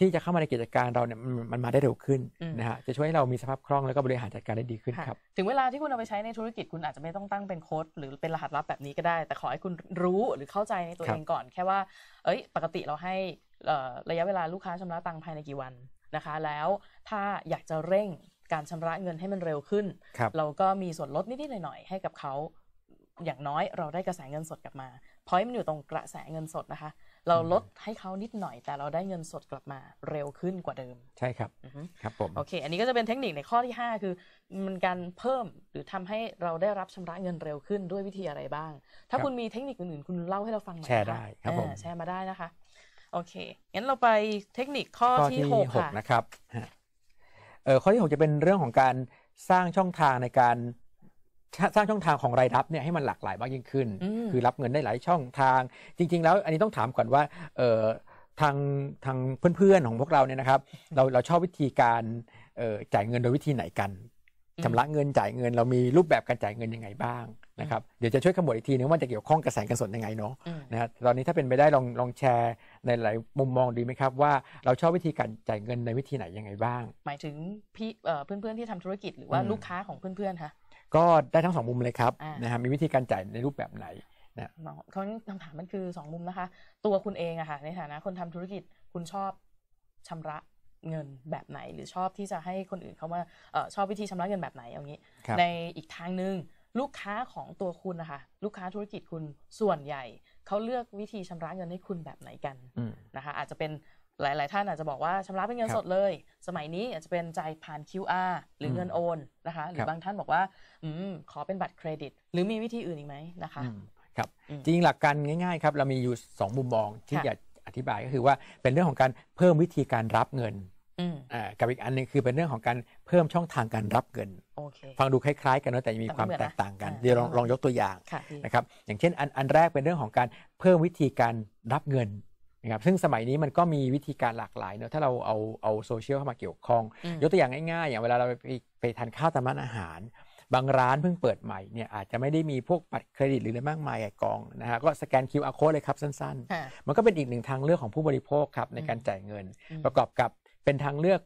ที่จะเข้ามาในกิจการเราเนี่ยมันมาได้เร็วขึ้นนะฮะจะช่วยให้เรามีสภาพคล่อง แล้วก็บริหารจัดการได้ดีขึ้นครับ ถึงเวลาที่คุณเอาไปใช้ในธุรกิจคุณอาจจะไม่ต้องตั้งเป็นโค้ดหรือเป็นรหัสลับแบบนี้ก็ได้ แต่ขอให้คุณรู้หรือเข้าใจในตัวเองก่อน แค่ว่าเอ้ยปกติเราให้ระยะเวลาลูกค้าชำระตังค์ภายในกี่วันนะคะ แล้วถ้าอยากจะเร่งการชำระเงินให้มันเร็วขึ้นรเราก็มีส่วนลดนิด ๆ หน่อย ๆ ให้กับเขาอย่างน้อยเราได้กระแสเงินสดกลับมาพอยมันอยู่ตรงกระแสเงินสดนะคะ เราลดให้เขานิดหน่อย แต่เราได้เงินสดกลับมาเร็วขึ้นกว่าเดิม ใช่ครับครับผมโอเค อันนี้ก็จะเป็นเทคนิคในข้อที่ 5 คือมันการเพิ่มหรือทำให้เราได้รับชำระเงินเร็วขึ้นด้วยวิธีอะไรบ้าง ถ้าคุณมีเทคนิคอื่นๆ คุณเล่าให้เราฟังหน่อยแชร์ได้ครับผมแชร์มาได้นะคะโอเคงั้นเราไปเทคนิคข้อที่6ค่ะนะครับเออข้อที่6จะเป็นเรื่องของการสร้างช่องทางในการสร้างช่องทางของรายรับเนี่ยให้มันหลากหลายมากยิ่งขึ้น คือรับเงินได้หลายช่องทาง จริงๆ แล้วอันนี้ต้องถามก่อนว่าทางทางเพื่อนๆของพวกเราเนี่ยนะครับเราเราชอบวิธีการจ่ายเงินโดยวิธีไหนกันชำระเงินจ่ายเงินเรามีรูปแบบการจ่ายเงินยังไงบ้างนะครับเดี๋ยวจะช่วยขมวดอีกทีนึงว่าจะเกี่ยวข้องกระแสกันสนยังไงเนาะนะครับตอนนี้ถ้าเป็นไปได้ลองลองแชร์ในหลายมุมมองดีไหมครับว่าเราชอบวิธีการจ่ายเงินในวิธีไหนยังไงบ้างหมายถึงพี่เพื่อนๆที่ทำธุรกิจหรือว่าลูกค้าของเพื่อนๆคะก็ได้ทั้งสองมุมเลยครับนะฮะมีวิธีการจ่ายในรูปแบบไหนนะเขาคำถามมันคือสองมุมนะคะ ตัวคุณเองอะค่ะในฐานะคนทำธุรกิจคุณชอบชำระเงินแบบไหน หรือชอบที่จะให้คนอื่นเขามาชอบวิธีชำระเงินแบบไหนอย่างนี้ ในอีกทางหนึ่งลูกค้าของตัวคุณนะคะลูกค้าธุรกิจคุณส่วนใหญ่เขาเลือกวิธีชำระเงินให้คุณแบบไหนกันนะคะอาจจะเป็นหลายๆท่านอาจจะบอกว่าชำระเป็นเงินสดเลย สมัยนี้อาจจะเป็นจ่ายผ่าน QR หรือเงินโอนนะคะหรือบางท่านบอกว่าอขอเป็นบัตรเครดิต หรือมีวิธีอื่นอีกไหมนะคะครับจริงหลักการง่ายๆครับเรามีอยู่2มุมมองที่อยากอธิบายก็คือว่าเป็นเรื่องของการเพิ่มวิธีการรับเงินกับอีกอันนึงคือเป็นเรื่องของการเพิ่มช่องทางการรับเงินฟังดูคล้ายๆ กันนะแต่มีความแตกต่างกันเดี๋ยวลองลองยกตัวอย่างนะครับอย่างเช่นอันอันแรกเป็นเรื่องของการเพิ่มวิธีการรับเงินนะครับซึ่งสมัยนี้มันก็มีวิธีการหลากหลายเนอะถ้าเราเอาเอาโซเชียลเข้ามาเกี่ยวข้อง ยกตัวอย่างง่ายๆ อย่างเวลาเราไปไปทานข้าวตามร้านอาหาร บางร้านเพิ่งเปิดใหม่เนี่ยอาจจะไม่ได้มีพวกบัตรเครดิตหรืออะไรมากมายกองนะฮะก็สแกน QR code เลยครับสั้นๆ มันก็เป็นอีกหนึ่งทางเลือกของผู้บริโภคครับ ในการจ่ายเงิน ประกอบกับเป็นทางเลือก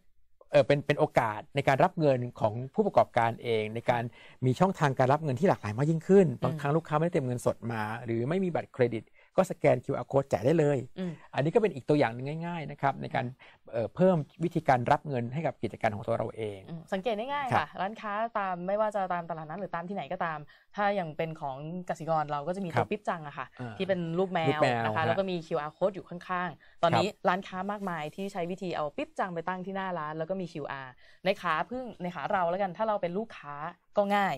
เออเป็นเป็นโอกาสในการรับเงินของผู้ประกอบการเอง ในการมีช่องทางการรับเงินที่หลากหลายมากยิ่งขึ้น บางครั้งลูกค้าไม่ได้เต็มเงินสดมา หรือไม่มีบัตรเครดิตก็สแกน QR code จ่ายได้เลย อันนี้ก็เป็นอีกตัวอย่างหนึ่งง่าย ๆนะครับ ในการเพิ่มวิธีการรับเงินให้กับกิจการของตัวเราเอง สังเกตได้ง่ายค่ะ ร้านค้าตามไม่ว่าจะตามตลาดนั้นหรือตามที่ไหนก็ตาม ถ้าอย่างเป็นของกสิกรเราก็จะมีตัวปิ๊บจังอะค่ะที่เป็นรูปแมวนะคะแล้วก็มี QR code อยู่ข้างๆตอนนี้ร้านค้ามากมายที่ใช้วิธีเอาปิ๊บจังไปตั้งที่หน้าร้านแล้วก็มี QR ในขาพึ่งในขาเราแล้วกันถ้าเราเป็นลูกค้าก็ง่าย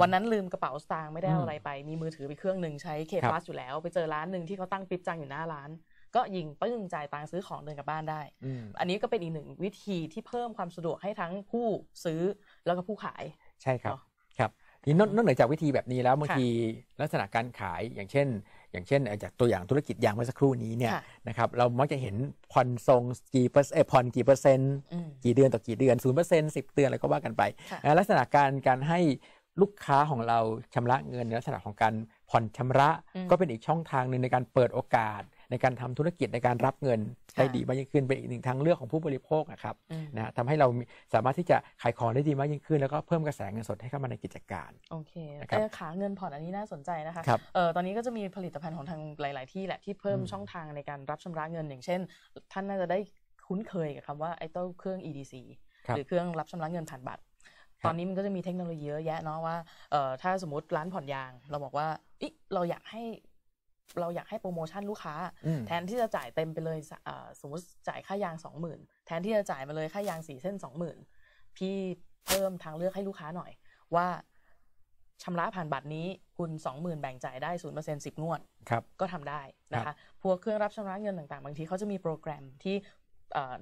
วันนั้นลืมกระเป๋าสตางค์ไม่ได้อะไรไป มีมือถือไปเครื่องหนึ่งใช้เคฟัสอยู่แล้ว ไปเจอร้านหนึ่งที่เขาตั้งปิ๊บจังอยู่หน้าร้านก็ยิงปึ้งจ่ายตังค์ซื้อของเดินกลับบ้านได้ อันนี้ก็เป็นอีกหนึ่งวิธีที่เพิ่มความสะดวกให้ทั้งผู้ซื้อแล้วก็ผู้ขาย ใช่ครับ ครับนี่นอกเหนือจากวิธีแบบนี้แล้วบางทีลักษณะการขายอย่างเช่น อย่างเช่นจากตัวอย่างธุรกิจอย่างเมื่อสักครู่นี้เนี่ยนะครับเรามักจะเห็นผ่อนทรงกี่เปอร์เซ็นต์ผ่อนกี่เปอร์เซ็นต์กี่เดือนต่อกี่เดือนศูนย์เปอร์เซ็นต์สิบเดือน อะไรก็ว่ากันไป ลักษณะการการให้ลูกค้าของเราชำระเงินในลักษณะของการผ่อนชำระ ก็เป็นอีกช่องทางหนึ่งในการเปิดโอกาสในการทำธุรกิจในการรับเงินได้ดีมากยิ่งขึ้นเป็นอีกหนึ่งทางเลือกของผู้บริโภคนะครับนะทำให้เราสามารถที่จะขายของได้ดีมากยิ่งขึ้นแล้วก็เพิ่มกระแสเงินสดให้เข้ามา ในกิจการ โอเคนะคขาเงินผ่อนอันนี้น่าสนใจนะคะเออตอนนี้ก็จะมีผลิตภัณฑ์ของทางหลาย ๆ ที่แหละที่เพิ่มช่องทางในการรับชำระเงินอย่างเช่นท่านน่าจะได้คุ้นเคยกับคำว่าไอ้ตัวเครื่อง EDC หรือเครื่องรับชำระเงินผ่านบัตร ตอนนี้มันก็จะมีเทคโนโลยีเยอะแยะเนาะว่าถ้าสมมติร้านผ่อนยาง เราบอกว่าอิเราอยากใหเราอยากให้โปรโมชั่นลูกค้า แทนที่จะจ่ายเต็มไปเลยสมมติจ่ายค่ายางสองหมื่นแทนที่จะจ่ายมาเลยค่ายางสี่เส้นสองหมื่นพี่เพิ่มทางเลือกให้ลูกค้าหน่อย ว่าชำระผ่านบัตรนี้คุณสองหมื่นแบ่งจ่ายได้ศูนย์เปอร์เซ็นต์สิบงวดก็ทำได้นะคะพวกเครื่องรับชำระเงินต่างๆ บางทีเขาจะมีโปรแกรมที่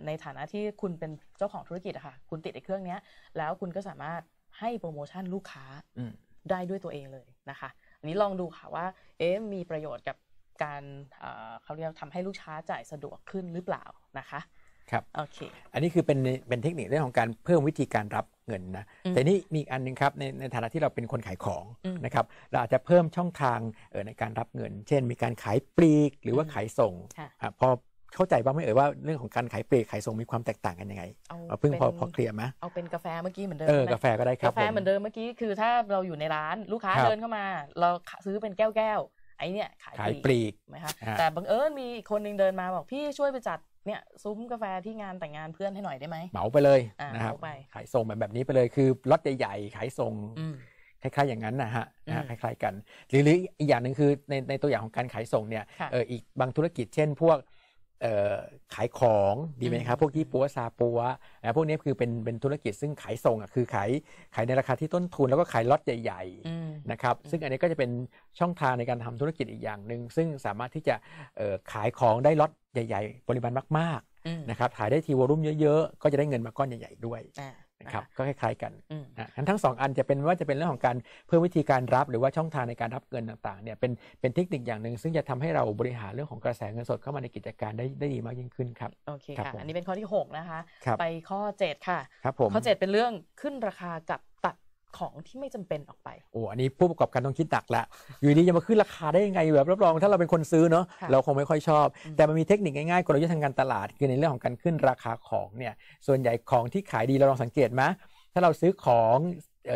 ในฐานะที่คุณเป็นเจ้าของธุรกิจอะค่ะ คุณติดไอ้เครื่องนี้แล้วคุณก็สามารถให้โปรโมชั่นลูกค้าได้ด้วยตัวเองเลยนะคะอันนี้ลองดูค่ะว่า เอ๊ะมีประโยชน์กับการเขาเรียกทำให้ลูกค้าจ่ายสะดวกขึ้นหรือเปล่านะคะ ครับ โอเค อันนี้คือเป็น เป็นเทคนิคเรื่องของการเพิ่มวิธีการรับเงินนะ แต่นี่มีอันนึงครับใน ในฐานะที่เราเป็นคนขายของนะครับ เราอาจจะเพิ่มช่องทางในการรับเงิน เช่น มีการขายปลีกหรือว่าขายส่งพอเข้าใจบ้างไหมเอ่ยว่าเรื่องของการขายเปรีกขายส่งมีความแตกต่างกันยังไงเพิ่งพอพอเคลียร์ไหมเอาเป็นกาแฟเมื่อกี้เหมือนเดิมเออกาแฟก็ได้ครับกาแฟเหมือนเดิมเมื่อกี้คือถ้าเราอยู่ในร้านลูกค้าเดินเข้ามา เราซื้อเป็นแก้วแก้วไอ้เนี่ยขายปลีกนะคะแต่บังเอิญมีคนนึงเดินมาบอกพี่ช่วยไปจัดเนี่ยซุ้มกาแฟที่งานแต่งงานเพื่อนให้หน่อยได้ไหมเหมาไปเลยนะครับขายส่งแบบแบบนี้ไปเลยคือรถใหญ่ๆขายส่งคล้ายๆอย่างนั้นนะฮะคล้ายๆกันหรืออีกอย่างหนึ่งคือในในตัวอย่างของการขายส่งเนี่ยเอออีกบางธุรกิจเช่นพวกขายของดีไหมครับ พวกยี่ปัวซาปัวนะพวกนี้คือเป็นเป็นธุรกิจ ซึ่งขายส่งอ่ะคือขายขายในราคาที่ต้นทุนแล้วก็ขายล็อตใหญ่ๆนะครับซึ่งอันนี้ก็จะเป็นช่องทางในการทำธุรกิจอีกอย่างหนึ่ง ซึ่งสามารถที่จะขายของได้ล็อตใหญ่ ๆ ปริมาณมากๆนะครับขายได้ทีวอลุ่มเยอะๆ ก็จะได้เงินมาก้อนใหญ่ๆด้วยนะครับ ก็คล้ายๆกันนัทั้งสอันจะเป็นว่าจะเป็นเรื่องของการเพิ่มวิธีการรับหรือว่าช่องทางในการรับเงินต่าง ๆเนี่ยเป็นเป็นเทคนิคอย่างหนึ่ง ซึ่งจะทำให้เราบริหารเรื่องของกระแสเงินสดเข้ามาในกิจการได้ได้ดีมากยิ่งขึ้น ครับโอเคค่ะอันนี้เป็นข้อที่6นะคะไปข้อ7ค่ะข้อ7 เป็นเรื่องขึ้นราคากับของที่ไม่จำเป็นออกไป โอ้อันนี้ผู้ประกอบการต้องคิดหนักละ อยู่ดีจะมาขึ้นราคาได้ยังไงแบบ รับรองถ้าเราเป็นคนซื้อเนาะ เราคงไม่ค่อยชอบ แต่มันมีเทคนิคง่ายๆกลยุทธ์ทางการตลาด คือในเรื่องของการขึ้นราคาของเนี่ย ส่วนใหญ่ของที่ขายดีเราลองสังเกตไหมถ้าเราซื้อของ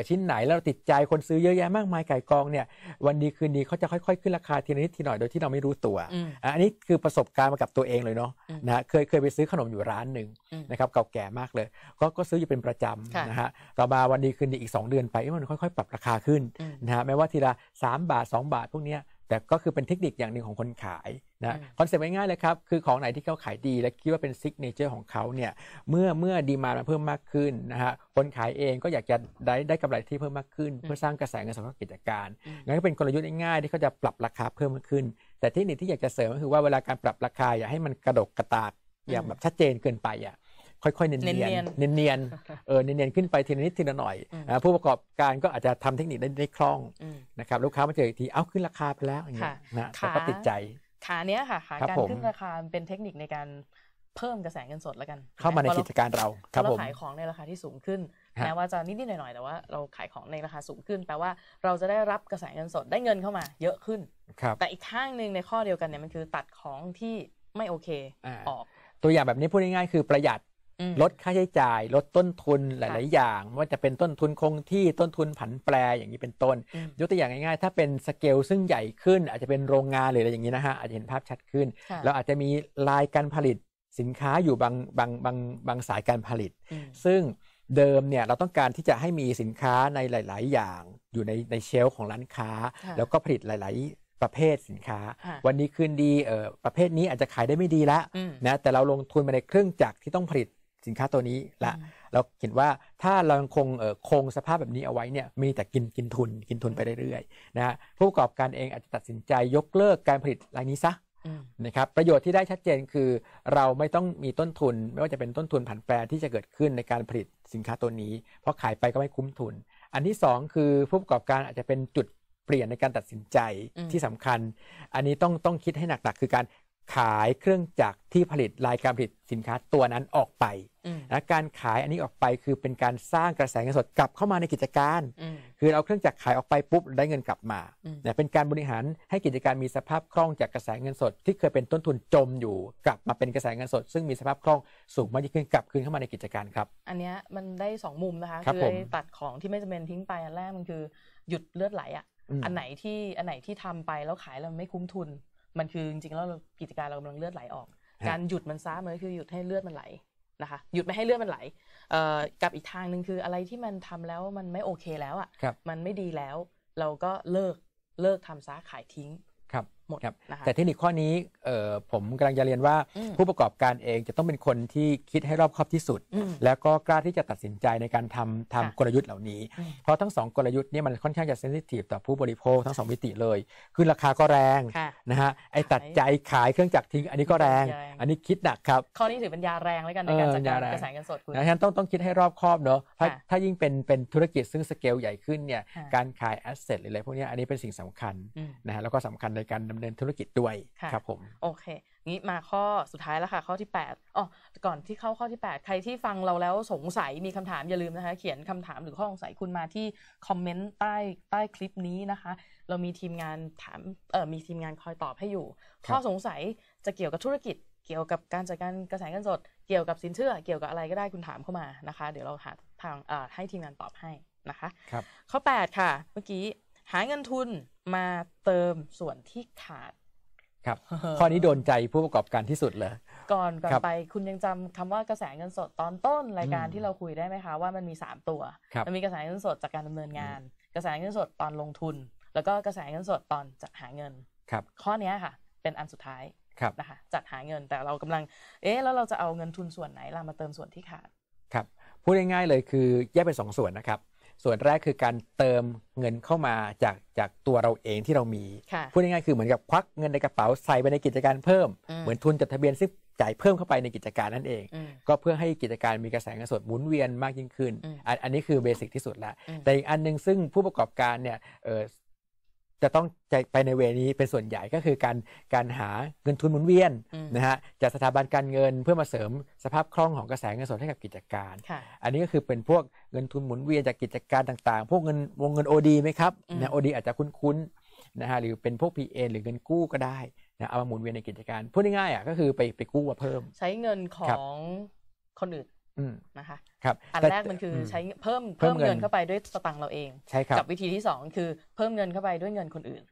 ชิ้นไหนแล้วติดใจคนซื้อเยอะแยะมากมายไก่กองเนี่ยวันดีคืนดีเขาจะค่อยๆขึ้นราคาทีละนิดทีหน่อยโดยที่เราไม่รู้ตัว อันนี้คือประสบการณ์มากับตัวเองเลยเนาะนะเคยเคยไปซื้อขนมอยู่ร้านหนึ่งนะครับเก่าแก่มากเลยก็ก็ซื้ออยู่เป็นประจำนะฮะต่อมาวันดีคืนดีอีก 2 เดือนไปมันค่อย ๆปรับราคาขึ้นนะฮะแม้ว่าทีละ3บาท 2 บาท พวกเนี้ยแต่ก็คือเป็นเทคนิคอย่างหนึ่งของคนขายนะคอนเซ็ปต์ง่ายๆเลยครับคือของไหนที่เขาขายดี และคิดว่าเป็นซิกเนเจอร์ของเขาเนี่ยเมื่อเมื่อดีมามันเพิ่มมากขึ้นนะฮะคนขายเองก็อยากจะได้ได้กำไรที่เพิ่มมากขึ้น เพื่อสร้างกระแสเงินสำหรับกิจการงั้นก็เป็นกลยุทธ์ง่ายๆ ที่เขาจะปรับราคาเพิ่มมากขึ้น แต่เทคนิคที่อยากจะเสริมก็คือว่าเวลาการปรับราคาอย่าให้มันกระดกกระตากอย่างแบบชัดเจนเกินไปอ่ะค่อยๆ เนียนๆเนียนๆ เออ เนียนๆ ขึ้นไปทีละนิดทีละหน่อย ผู้ประกอบการก็อาจจะทำเทคนิคได้คล่องนะครับ ลูกค้ามาเจออีกที เอ้า ขึ้นราคาไปแล้วอย่างเงี้ยนะแต่ก็ติดใจ ขาเนี้ยค่ะขาการขึ้นราคาเป็นเทคนิคในการเพิ่มกระแสเงินสดแล้วกัน เข้ามาในกิจการเราครับเราขายของในราคาที่สูงขึ้นแม้ว่าจะนิดๆ หน่อยๆ แต่ว่าเราขายของในราคาสูงขึ้นแปลว่าเราจะได้รับกระแสเงินสดได้เงินเข้ามา เยอะขึ้น แต่อีกข้างหนึ่งในข้อเดียวกันเนี่ยมันคือตัดของที่ไม่โอเคออก ตัวอย่างแบบนี้พูดง่ายๆ คือประหยัดลดค่าใช้จ่ายลดต้นทุนหลาย ๆ อย่าง ไม่ว่าจะเป็นต้นทุนคงที่ต้นทุนผันแปรอย่างนี้เป็นต้น ยกตัวอย่างง่าย ๆ ถ้าเป็นสเกลซึ่งใหญ่ขึ้น อาจจะเป็นโรงงานหรืออะไรอย่างนี้นะฮะ อาจจะเห็นภาพชัดขึ้นแล้วอาจจะมีลายการผลิต สินค้าอยู่บางบางบางบางสายการผลิต ซึ่งเดิมเนี่ยเราต้องการที่จะให้มีสินค้าในหลาย ๆ อย่างอยู่ในในเชลของร้านค้า แล้วก็ผลิตหลาย ๆ ประเภทสินค้า วันนี้คืนดีเออประเภทนี้อาจจะขายได้ไม่ดีแล้วนะแต่เราลงทุนไปในเครื่องจักรที่ต้องผลิตสินค้าตัวนี้ละเราเห็นว่าถ้าเราคงคงสภาพแบบนี้เอาไว้เนี่ยมีแต่กินกินทุน กินทุนไปเรื่อยๆนะฮะผู้ประกอบการเองอาจจะตัดสินใจยกเลิกการผลิตรายนี้ซะนะครับ ประโยชน์ที่ได้ชัดเจนคือเราไม่ต้องมีต้นทุนไม่ว่าจะเป็นต้นทุนผันแปรที่จะเกิดขึ้นในการผลิตสินค้าตัวนี้ เพราะขายไปก็ไม่คุ้มทุน อันที่ 2 คือผู้ประกอบการอาจจะเป็นจุดเปลี่ยนในการตัดสินใจที่สำคัญ อันนี้ต้องต้องคิดให้หนักๆคือการขายเครื่องจักรที่ผลิตรายการผลิตสินค้าตัวนั้นออกไปนะการขายอันนี้ออกไปคือเป็นการสร้างกระแสเงินสดกลับเข้ามาในกิจการ คือเราเครื่องจักรขายออกไปปุ๊บได้เงินกลับมาเนี่ยเป็นการบริหารให้กิจการมีสภาพคล่องจากกระแสเงินสด ที่เคยเป็นต้นทุนจมอยู่ กลับมา เป็นกระแสเงินสด ซึ่งมีสภาพคล่องสูงมากยิ่งขึ้นกลับคืนเข้ามาในกิจการครับ อันนี้มันได้ 2 มุมนะคะคือตัดของที่ไม่จำเป็นทิ้งไปอันแรกมันคือหยุดเลือดไหลอ่ะอันไหนที่อันไหนที่ทำไปแล้วขายแล้วไม่คุ้มทุนมันคือจริงๆแล้วกิจการเรากำลังเลือดไหลออก การหยุดมันซามันก็คือหยุดให้เลือดมันไหลนะคะ หยุดไม่ให้เลือดมันไหลกับอีกทางหนึ่งคืออะไรที่มันทำแล้วมันไม่โอเคแล้วอ่ะมันไม่ดีแล้ว เราก็เลิกเลิกทำซะขายทิ้งครับมดนะคะแต่เทคนิคข้อนี้ผมกำลังจะเรียนว่าผู้ประกอบการเองจะต้องเป็นคนที่คิดให้รอบคอบที่สุด แล้วก็กล้าที่จะตัดสินใจในการทำทำกลยุทธ์เหล่านี้เพราะทั้งสองกลยุทธ์นี่มันค่อนข้างจะเซนซิทีฟต่อผู้บริโภคทั้งสองมิติเลยคือราคาก็แรงะนะฮะไอ้ตัดใจขายเครื่องจักรทิ้งอันนี้ก็แรงอันนี้คิดหนักครับ ข้อนี้ถือเป็นยาแรงเลยกันในการจัดการยาแรงกระแสเงินสดคุณะฉะนั้นต้องต้องคิดให้รอบคอบเนะถ้าะถ้ายิ่งเป็นเป็นธุรกิจซึ่งสเกลใหญ่ขึ้นเนี่ยการขายแอสเซทหรืออะไรพวกนี้อันนี้เป็นสิ่งสำคัญนะฮะแล้วก็สำคัญในการดำเนินธุรกิจด้วยครับผม โอเคงี้มาข้อสุดท้ายแล้วค่ะข้อที่8อ๋อก่อนที่เข้าข้อที่ 8ใครที่ฟังเราแล้วสงสัยมีคำถามอย่าลืมนะคะเขียนคำถามหรือข้อสงสัยคุณมาที่คอมเมนต์ใต้ใต้คลิปนี้นะคะ เรามีทีมงานถามเออมีทีมงานคอยตอบให้อยู่ ข้อสงสัยจะเกี่ยวกับธุรกิจเกี่ยวกับการจัดการกระแสเงินสด เกี่ยวกับสินเชื่อเกี่ยวกับอะไรก็ได้คุณถามเข้ามานะคะเดี๋ยวเราหาทางให้ทีมงานตอบให้นะคะครับข้อ 8 ค่ะ เมื่อกี้หาเงินทุนมาเติมส่วนที่ขาด ครับ ข้อนี้โดนใจผู้ประกอบการที่สุดเลย ก่อนก่อนไปคุณยังจำคำว่ากระแสเงินสดตอนต้นรายการที่เราคุยได้ไหมคะว่ามันมี3ตัวมันมีกระแสเงินสดจากการดำเนินงาน กระแสเงินสดตอนลงทุน แล้วก็กระแสเงินสดตอนจัดหาเงิน ครับ ข้อนี้ค่ะ เป็นอันสุดท้ายนะคะ จัดหาเงินแต่เรากำลัง เอ๊ะแล้วเราจะเอาเงินทุนส่วนไหนล่ะมาเติมส่วนที่ขาด ครับ พูดง่ายๆเลยคือ แยกเป็น2สส่วนนะครับส่วนแรกคือการเติมเงินเข้ามาจากจากตัวเราเองที่เรามีพูดง่ายๆคือเหมือนกับควักเงินในกระเป๋าใส่ไปในกิจการเพิ่ม เหมือนทุนจดทะเบียนซึ่งจ่ายเพิ่มเข้าไปในกิจการนั่นเอง ก็เพื่อให้กิจการมีกระแสเงินสดหมุนเวียนมากยิ่งขึ้น อันนี้คือเบสิกที่สุดละแต่อีกอันนึงซึ่งผู้ประกอบการเนี่ยจะต้องไปในเวนี้เป็นส่วนใหญ่ก็คือการการหาเงินทุนหมุนเวียนนะฮะจากสถาบันการเงินเพื่อมาเสริมสภาพคล่องของกระแสเงินสดให้กับกิจการ อันนี้ก็คือเป็นพวกเงินทุนหมุนเวียนจากกิจการต่างๆ พวกเงินวงเงินโอดีไหมครับนะโอดีอาจจะคุ้นๆนะฮะหรือเป็นพวก PN หรือเงินกู้ก็ได้นเอามาหมุนเวียนในกิจการพูดง่ายๆอ่ะก็คือไปไปกู้มาเพิ่ม ใช้เงินของคนอื่นนะคะครับอันแรกมันคือใช้เพิ่มเพิ่มเงินเข้าไปด้วยสตังค์เราเองใช่ครับกับวิธีที่ 2 คือเพิ่มเงินเข้าไปด้วยเงินคนอื่น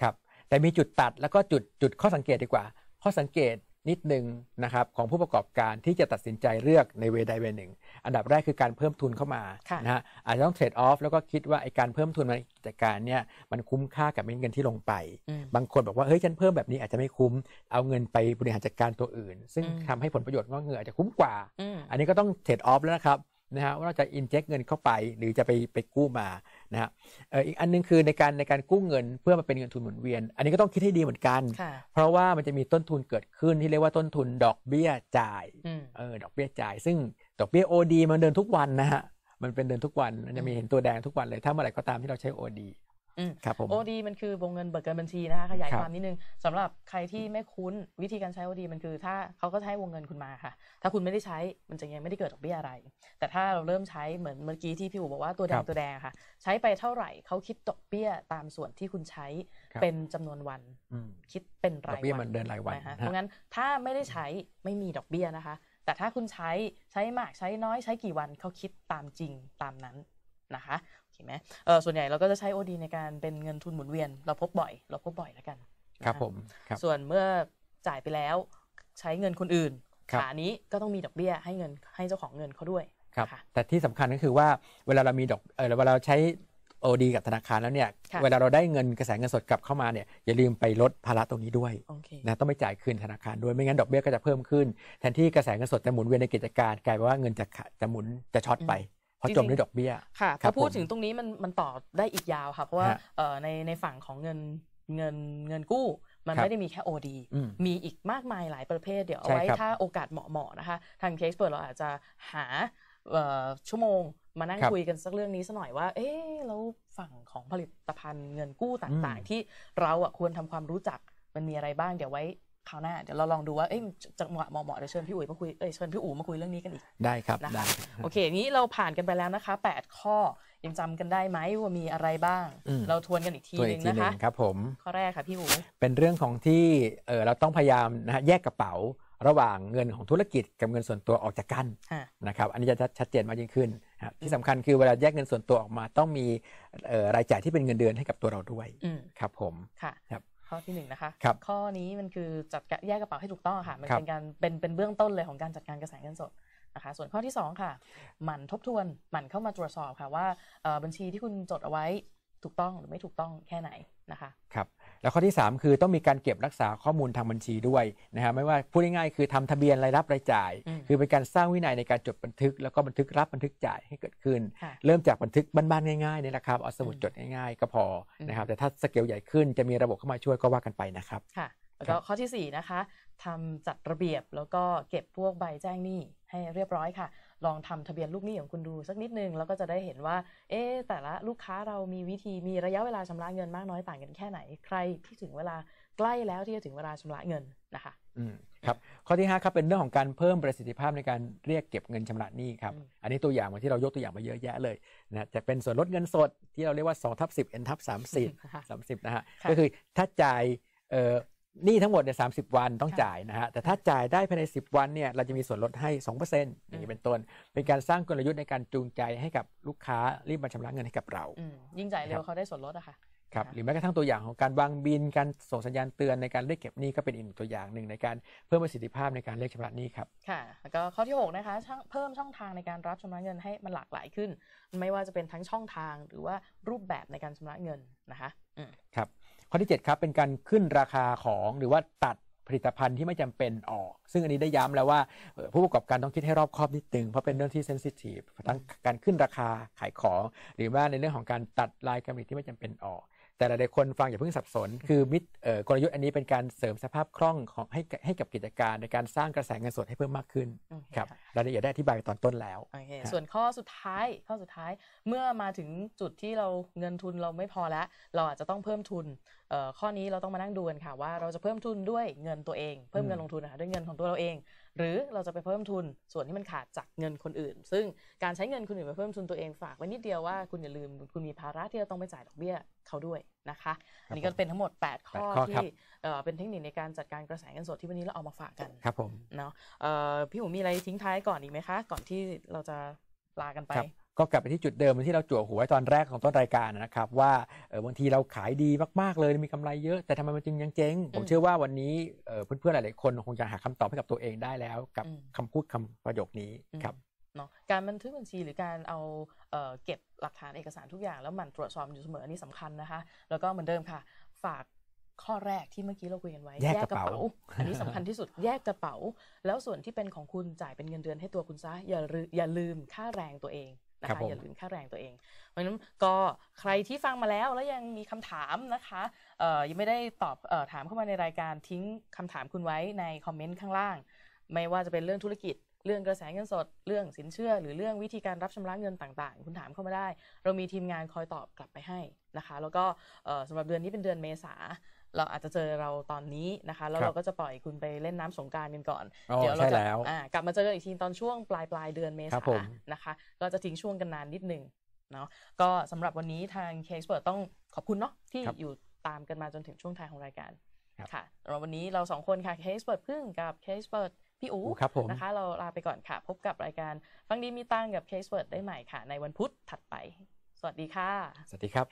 ครับ แต่มีจุดตัดแล้วก็จุดจุดข้อสังเกตดีกว่า ข้อสังเกตนิดนึงนะครับของผู้ประกอบการที่จะตัดสินใจเลือกในเวใดเวหนึ่ง อันดับแรกคือการเพิ่มทุนเข้ามาะนะฮะอาจจะต้องเทรดออฟแล้วก็คิดว่าไอการเพิ่มทุนในกิจการเนี่ยมันคุ้มค่ากับเงินที่ลงไป บางคนบอกว่า เฮ้ยฉันเพิ่มแบบนี้อาจจะไม่คุ้มเอาเงินไปบริหารจัดการตัวอื่น ซึ่งทำให้ผลประโยชน์งอเงนอาจจะคุ้มกว่า อันนี้ก็ต้องเทรดออฟแล้วนะครับนะฮะว่าจะอินเจกเงินเข้าไปหรือจะไปไปกู้มานะฮะอีกอันนึงคือในการในการกู้เงินเพื่อมาเป็นเงินทุนหมุนเวียนอันนี้ก็ต้องคิดให้ดีเหมือนกัน เพราะว่ามันจะมีต้นทุนเกิดขึ้นที่เรียกว่าต้นทุนดอกเบี้ยจ่ายเออดอกเบี้ยจ่าย ซึ่งดอกเบี้ยโอดีมันเดินทุกวันนะฮะมันเป็นเดินทุกวัน มันจะมีเห็นตัวแดงทุกวันเลย ถ้าเมื่อไหร่ก็ตามที่เราใช้โอดีครับผมดีมันคือวงเงินเบิกเกินบัญชีนะคะขยายความนิดนึงสำหรับใครที่ไม่คุ้นวิธีการใช้อดีมันคือ ถ้าเขาก็ให้วงเงินคุณมาค่ะ ถ้าคุณไม่ได้ใช้มันจะยังไม่ได้เกิดดอกเบี้ยอะไร แต่ถ้าเราเริ่มใช้เหมือนเมื่อกี้ที่พี่อูบอกว่าตัวแดงตัวแดงค่ะ ใช้ไปเท่าไหร่เขาคิดดอกเบี้ยตามส่วนที่คุณใช้เป็นจำนวนวันคิดเป็นรายวันดอกเบี้ยมันเดินรายวันะเพราะงั้นถ้าไม่ได้ใช้ไม่มีดอกเบี้ยนะคะ แต่ถ้าคุณใช้ใช้มากใช้น้อยใช้กี่วันเขาคิดตามจริงตามนั้นนะคะไหมเออส่วนใหญ่เราก็จะใช้ OD ในการเป็นเงินทุนหมุนเวียนเราพบบ่อยเราพบบ่อยแล้วกันครับผมส่วนเมื่อจ่ายไปแล้วใช้เงินคนอื่นขานี้ก็ต้องมีดอกเบี้ยให้เงินให้เจ้าของเงินเขาด้วยครับแต่ที่สำคัญก็คือว่าเวลาเรามีดอกเออเวลาเราใช้โอดีกับธนาคารแล้วเนี่ยเวลาเราได้เงินกระแสเงินสดกลับเข้ามาเนี่ยอย่าลืมไปลดภาระตรงนี้ด้วยนะต้องไม่จ่ายคืนธนาคารด้วยไม่งั้นดอกเบี้ยก็จะเพิ่มขึ้นแทนที่กระแสเงินสดจะหมุนเวียนในกิจการกลายเป็นว่าเงินจะจะหมุนจะช็อตไปพราะจมด้วยดอกเบี้ย ค่ะ พอพูดถึงตรงนี้มันมันต่อได้อีกยาวค่ะ เพราะว่าในในฝั่งของเงินเงินเงินกู้มันไม่ได้มีแค่โอดีมีอีกมากมายหลายประเภทเดี๋ยวเอาไว้ถ้าโอกาสเหมาะๆนะคะทางเคสเปิดเราอาจจะหาชั่วโมงมานั่งคุยกันสักเรื่องนี้สัหน่อยว่า เอ๊ะแล้วฝั่งของผลิตภัณฑ์เงินกู้ต่าง ๆ ที่เราอ่ะควรทำความรู้จักมันมีอะไรบ้างเดี๋ยวไว้คราวหน้าเดี๋ยวเราลองดูว่าเอ้ยจังหวะเหมาะเดี๋ยวเชิญพี่อุ๋ยมาคุย เอ้ยเชิญพี่อู๋มาคุยเรื่องนี้กันอีกได้ครับนะคะโอเคอย่างนี้เราผ่านกันไปแล้วนะคะ 8 ข้อยังจำกันได้ไหมว่ามีอะไรบ้าง เราทวนกันอีกทีนึงนะคะครับผมข้อแรกค่ะพี่อู๋เป็นเรื่องของที่เออเราต้องพยายามนะฮะแยกกระเป๋าระหว่างเงินของธุรกิจกับเงินส่วนตัวออกจากกันนะครับอันนี้จะชัดเจนมากยิ่งขึ้นที่สำคัญคือเวลาแยกเงินส่วนตัวออกมาต้องมีรายจ่ายที่เป็นเงินเดือนให้กับตัวเราด้วยครับผมค่ะครับข้อที่หนึ่งนะคะคข้อนี้มันคือจัดแยกกระเป๋าให้ถูกต้องค่ะ มันเป็นการเป็นเป็นเบื้องต้นเลยของการจัดการกระแสเงินสดนะคะ ส่วนข้อที่ 2 ค่ะหมั่นทบทวนหมั่นเข้ามาตรวจสอบค่ะว่าบัญชีที่คุณจดเอาไว้ถูกต้องหรือไม่ถูกต้องแค่ไหนนะคะ ครับแล้วข้อที่ 3 คือต้องมีการเก็บรักษาข้อมูลทางบัญชีด้วยนะับ ไม่ว่าพูดง่ายๆคือ ทำทะเบียนรายรับรายจ่าย คือเป็นการสร้างวินัยในการจดบันทึกแล้วก็บันทึกรับบันทึกจ่ายให้เกิดขึ้น เริ่มจากบันทึกบ้านๆง่ายๆนี่แหละครับเอาสมุดจดง่ายๆก็พอนะครับ แต่ถ้าสเกลใหญ่ขึ้นจะมีระบบเข้ามาช่วยก็ว่ากันไปนะครับ ค่ะ แล้วก็ข้อที่4นะคะทำจัดระเบียบแล้วก็เก็บพวกใบแจ้งหนี้ให้เรียบร้อยค่ะลองทำทะเบียนลูกหนี้ของคุณดู สักนิดนึงแล้วก็จะได้เห็นว่า เอ๊แต่ละลูกค้าเรามีวิธีมีระยะเวลาชำระเงินมากน้อยต่างกันแค่ไหน ใครที่ถึงเวลาใกล้แล้วที่จะถึงเวลาชำระเงินนะคะอืมครับข้อที่5ครับเป็นเรื่องของการเพิ่มประสิทธิภาพในการเรียกเก็บเงินชำระหนี้ครับ อันนี้ตัวอย่างมที่เรายกตัวอย่างมาเยอะแยะเลยนะจะเป็นส่วนลดเงินสด ที่เราเรียกว่า2ทับสอ็ n ทับสสสาามิบมสิบนะฮะก็คือถ้าจ่ายเนี่ทั้งหมดเนี่ยสาวันต้องจ่ายนะฮะแต่ถ้าจ่ายได้ภายใน 10 วันเนี่ยเราจะมีส่วนลดให้ 2%อย่างนี้เป็นต้น เป็นการสร้างกลยุทธ์ในการจูงใจให้กับลูกค้ารีบมาชำระเงินให้กับเรายิ่งจ่ายเร็วเขาได้ส่วนลดอะค่ะครับหรือแม้กระทั่งตัวอย่างของการวางบินการส่งสัญญาณเตือนในการเรียกเก็บหนี้ก็เป็นอีกตัวอย่างหนึ่งในการเพิ่มประสิทธิภาพในการเรียกชำระหนี้ครับ ค่ะแล้วก็ข้อที่6นะคะ เพิ่มช่องทางในการรับชำระเงินให้มันหลากหลายขึ้น ไม่ว่าจะเป็นทั้งช่องทางหรือว่ารูปแบบในการชำระเงินนะคะครับข้อที่7ครับเป็นการขึ้นราคาของหรือว่าตัดผลิตภัณฑ์ที่ไม่จำเป็นออก ซึ่งอันนี้ได้ย้ำแล้วว่าผู้ประกอบการต้องคิดให้รอบคอบนิดนึงเพราะเป็นเรื่องที่เซนซิทีฟทั้งการขึ้นราคาขายของหรือว่าในเรื่องของการตัดลายการผลิตที่ไม่จำเป็นออกแต่หลายคนฟังอย่าเพิ่งสับสน คือมิตรกลยุทธ์อันนี้เป็นการเสริมสภาพคล่องของให้ให้กับกิจการในการสร้างกระแสเงินสดให้เพิ่มมากขึ้นครับรายละเอียดได้อธิบายตอนต้นแล้ว ส่วนข้อสุดท้ายข้อสุดท้ายเมื่อมาถึงจุดที่เราเงินทุนเราไม่พอแล้วเราอาจจะต้องเพิ่มทุนข้อนี้เราต้องมานั่งดูกันค่ะ ว่าเราจะเพิ่มทุนด้วยเงินตัวเองเพิ่มเงินลงทุนนะคะด้วยเงินของตัวเราเอง หรือเราจะไปเพิ่มทุนส่วนที่มันขาดจากเงินคนอื่น ซึ่งการใช้เงินคนอื่นไปเพิ่มทุนตัวเองฝากไว้นิดเดียวว่าคุณอย่าลืมคุณมีภาระที่เราต้องไปจ่ายดอกเบี้ยเขาด้วยนะคะอันนี้ก็เป็นทั้งหมด8ข้อที่เป็นเทคนิคในการจัดการกระแสเงินสดที่วันนี้เราเอามาฝากกันครับผมเนาะพี่หูมีอะไรทิ้งท้ายก่อนอีกไหมคะก่อนที่เราจะลากันไปก็กลับไปที่จุดเดิมที่เราจั่วหัวไว้ตอนแรกของต้นรายการนะครับว่าบางทีเราขายดีมากๆเลยมีกำไรเยอะแต่ทำไมมันจึงยังเจ๊งผมเชื่อว่าวันนี้เพื่อนๆหลายๆคน คงจะหาคำตอบให้กับตัวเองได้แล้วกับคำพูดคำประโยคนี้ครับเนาะการบันทึกบัญชีหรือการเอาเอเก็บหลักฐานเอกสารทุกอย่างแล้วมันตรวจสอบอยู่เสมอนี่สำคัญนะคะแล้วก็เหมือนเดิมค่ะฝากข้อแรกที่เมื่อกี้เราคุยกันไว้แยกกระเป๋าอันนี้สำคัญที่สุดแยกกระเป๋า แล้วส่วนที่เป็นของคุณจ่ายเป็นเงินเดือนให้ตัวคุณซะ อย่าลืมอย่าลืมค่าแรงตัวเองนะคะอย่าลืมค่าแรงตัวเองเพราะฉะนั้นก็ใครที่ฟังมาแล้วแล้วยังมีคำถามนะคะยังไม่ได้ตอบออถามเข้ามาในรายการทิ้งคำถามคุณไว้ในคอมเมนต์ข้างล่าง ไม่ว่าจะเป็นเรื่องธุรกิจเรื่องกระแสเงินสดเรื่องสินเชื่อ หรือเรื่องวิธีการรับชำระเงินต่างๆ คุณถามเข้ามาได้ เรามีทีมงานคอยตอบกลับไปให้นะคะ แล้วก็สำหรับเดือนนี้เป็นเดือนเมษาเราอาจจะเจอเราตอนนี้นะคะแล้วเราก็จะปล่อยคุณไปเล่นน้ำสงการกันก่อน เดี๋ยวเราจะกลับมาเจอกันอีกทีตอนช่วงปลายปลายเดือนเมษานะคะก็จะทิ้งช่วงกันนานนิดนึงเนาะก็สำหรับวันนี้ทางเคสเปิดต้องขอบคุณเนาะที่อยู่ตามกันมาจนถึงช่วงท้ายของรายการค่ะ วันนี้เราสองคนค่ะเคสเปิดพึ่งกับเคสเปิดพี่อู๋ครับผมนะคะเราลาไปก่อนค่ะพบกับรายการฟังดีมีตังกับเคสเวิร์ดได้ใหม่ค่ะในวันพุธถัดไป สวัสดีค่ะ สวัสดีครับ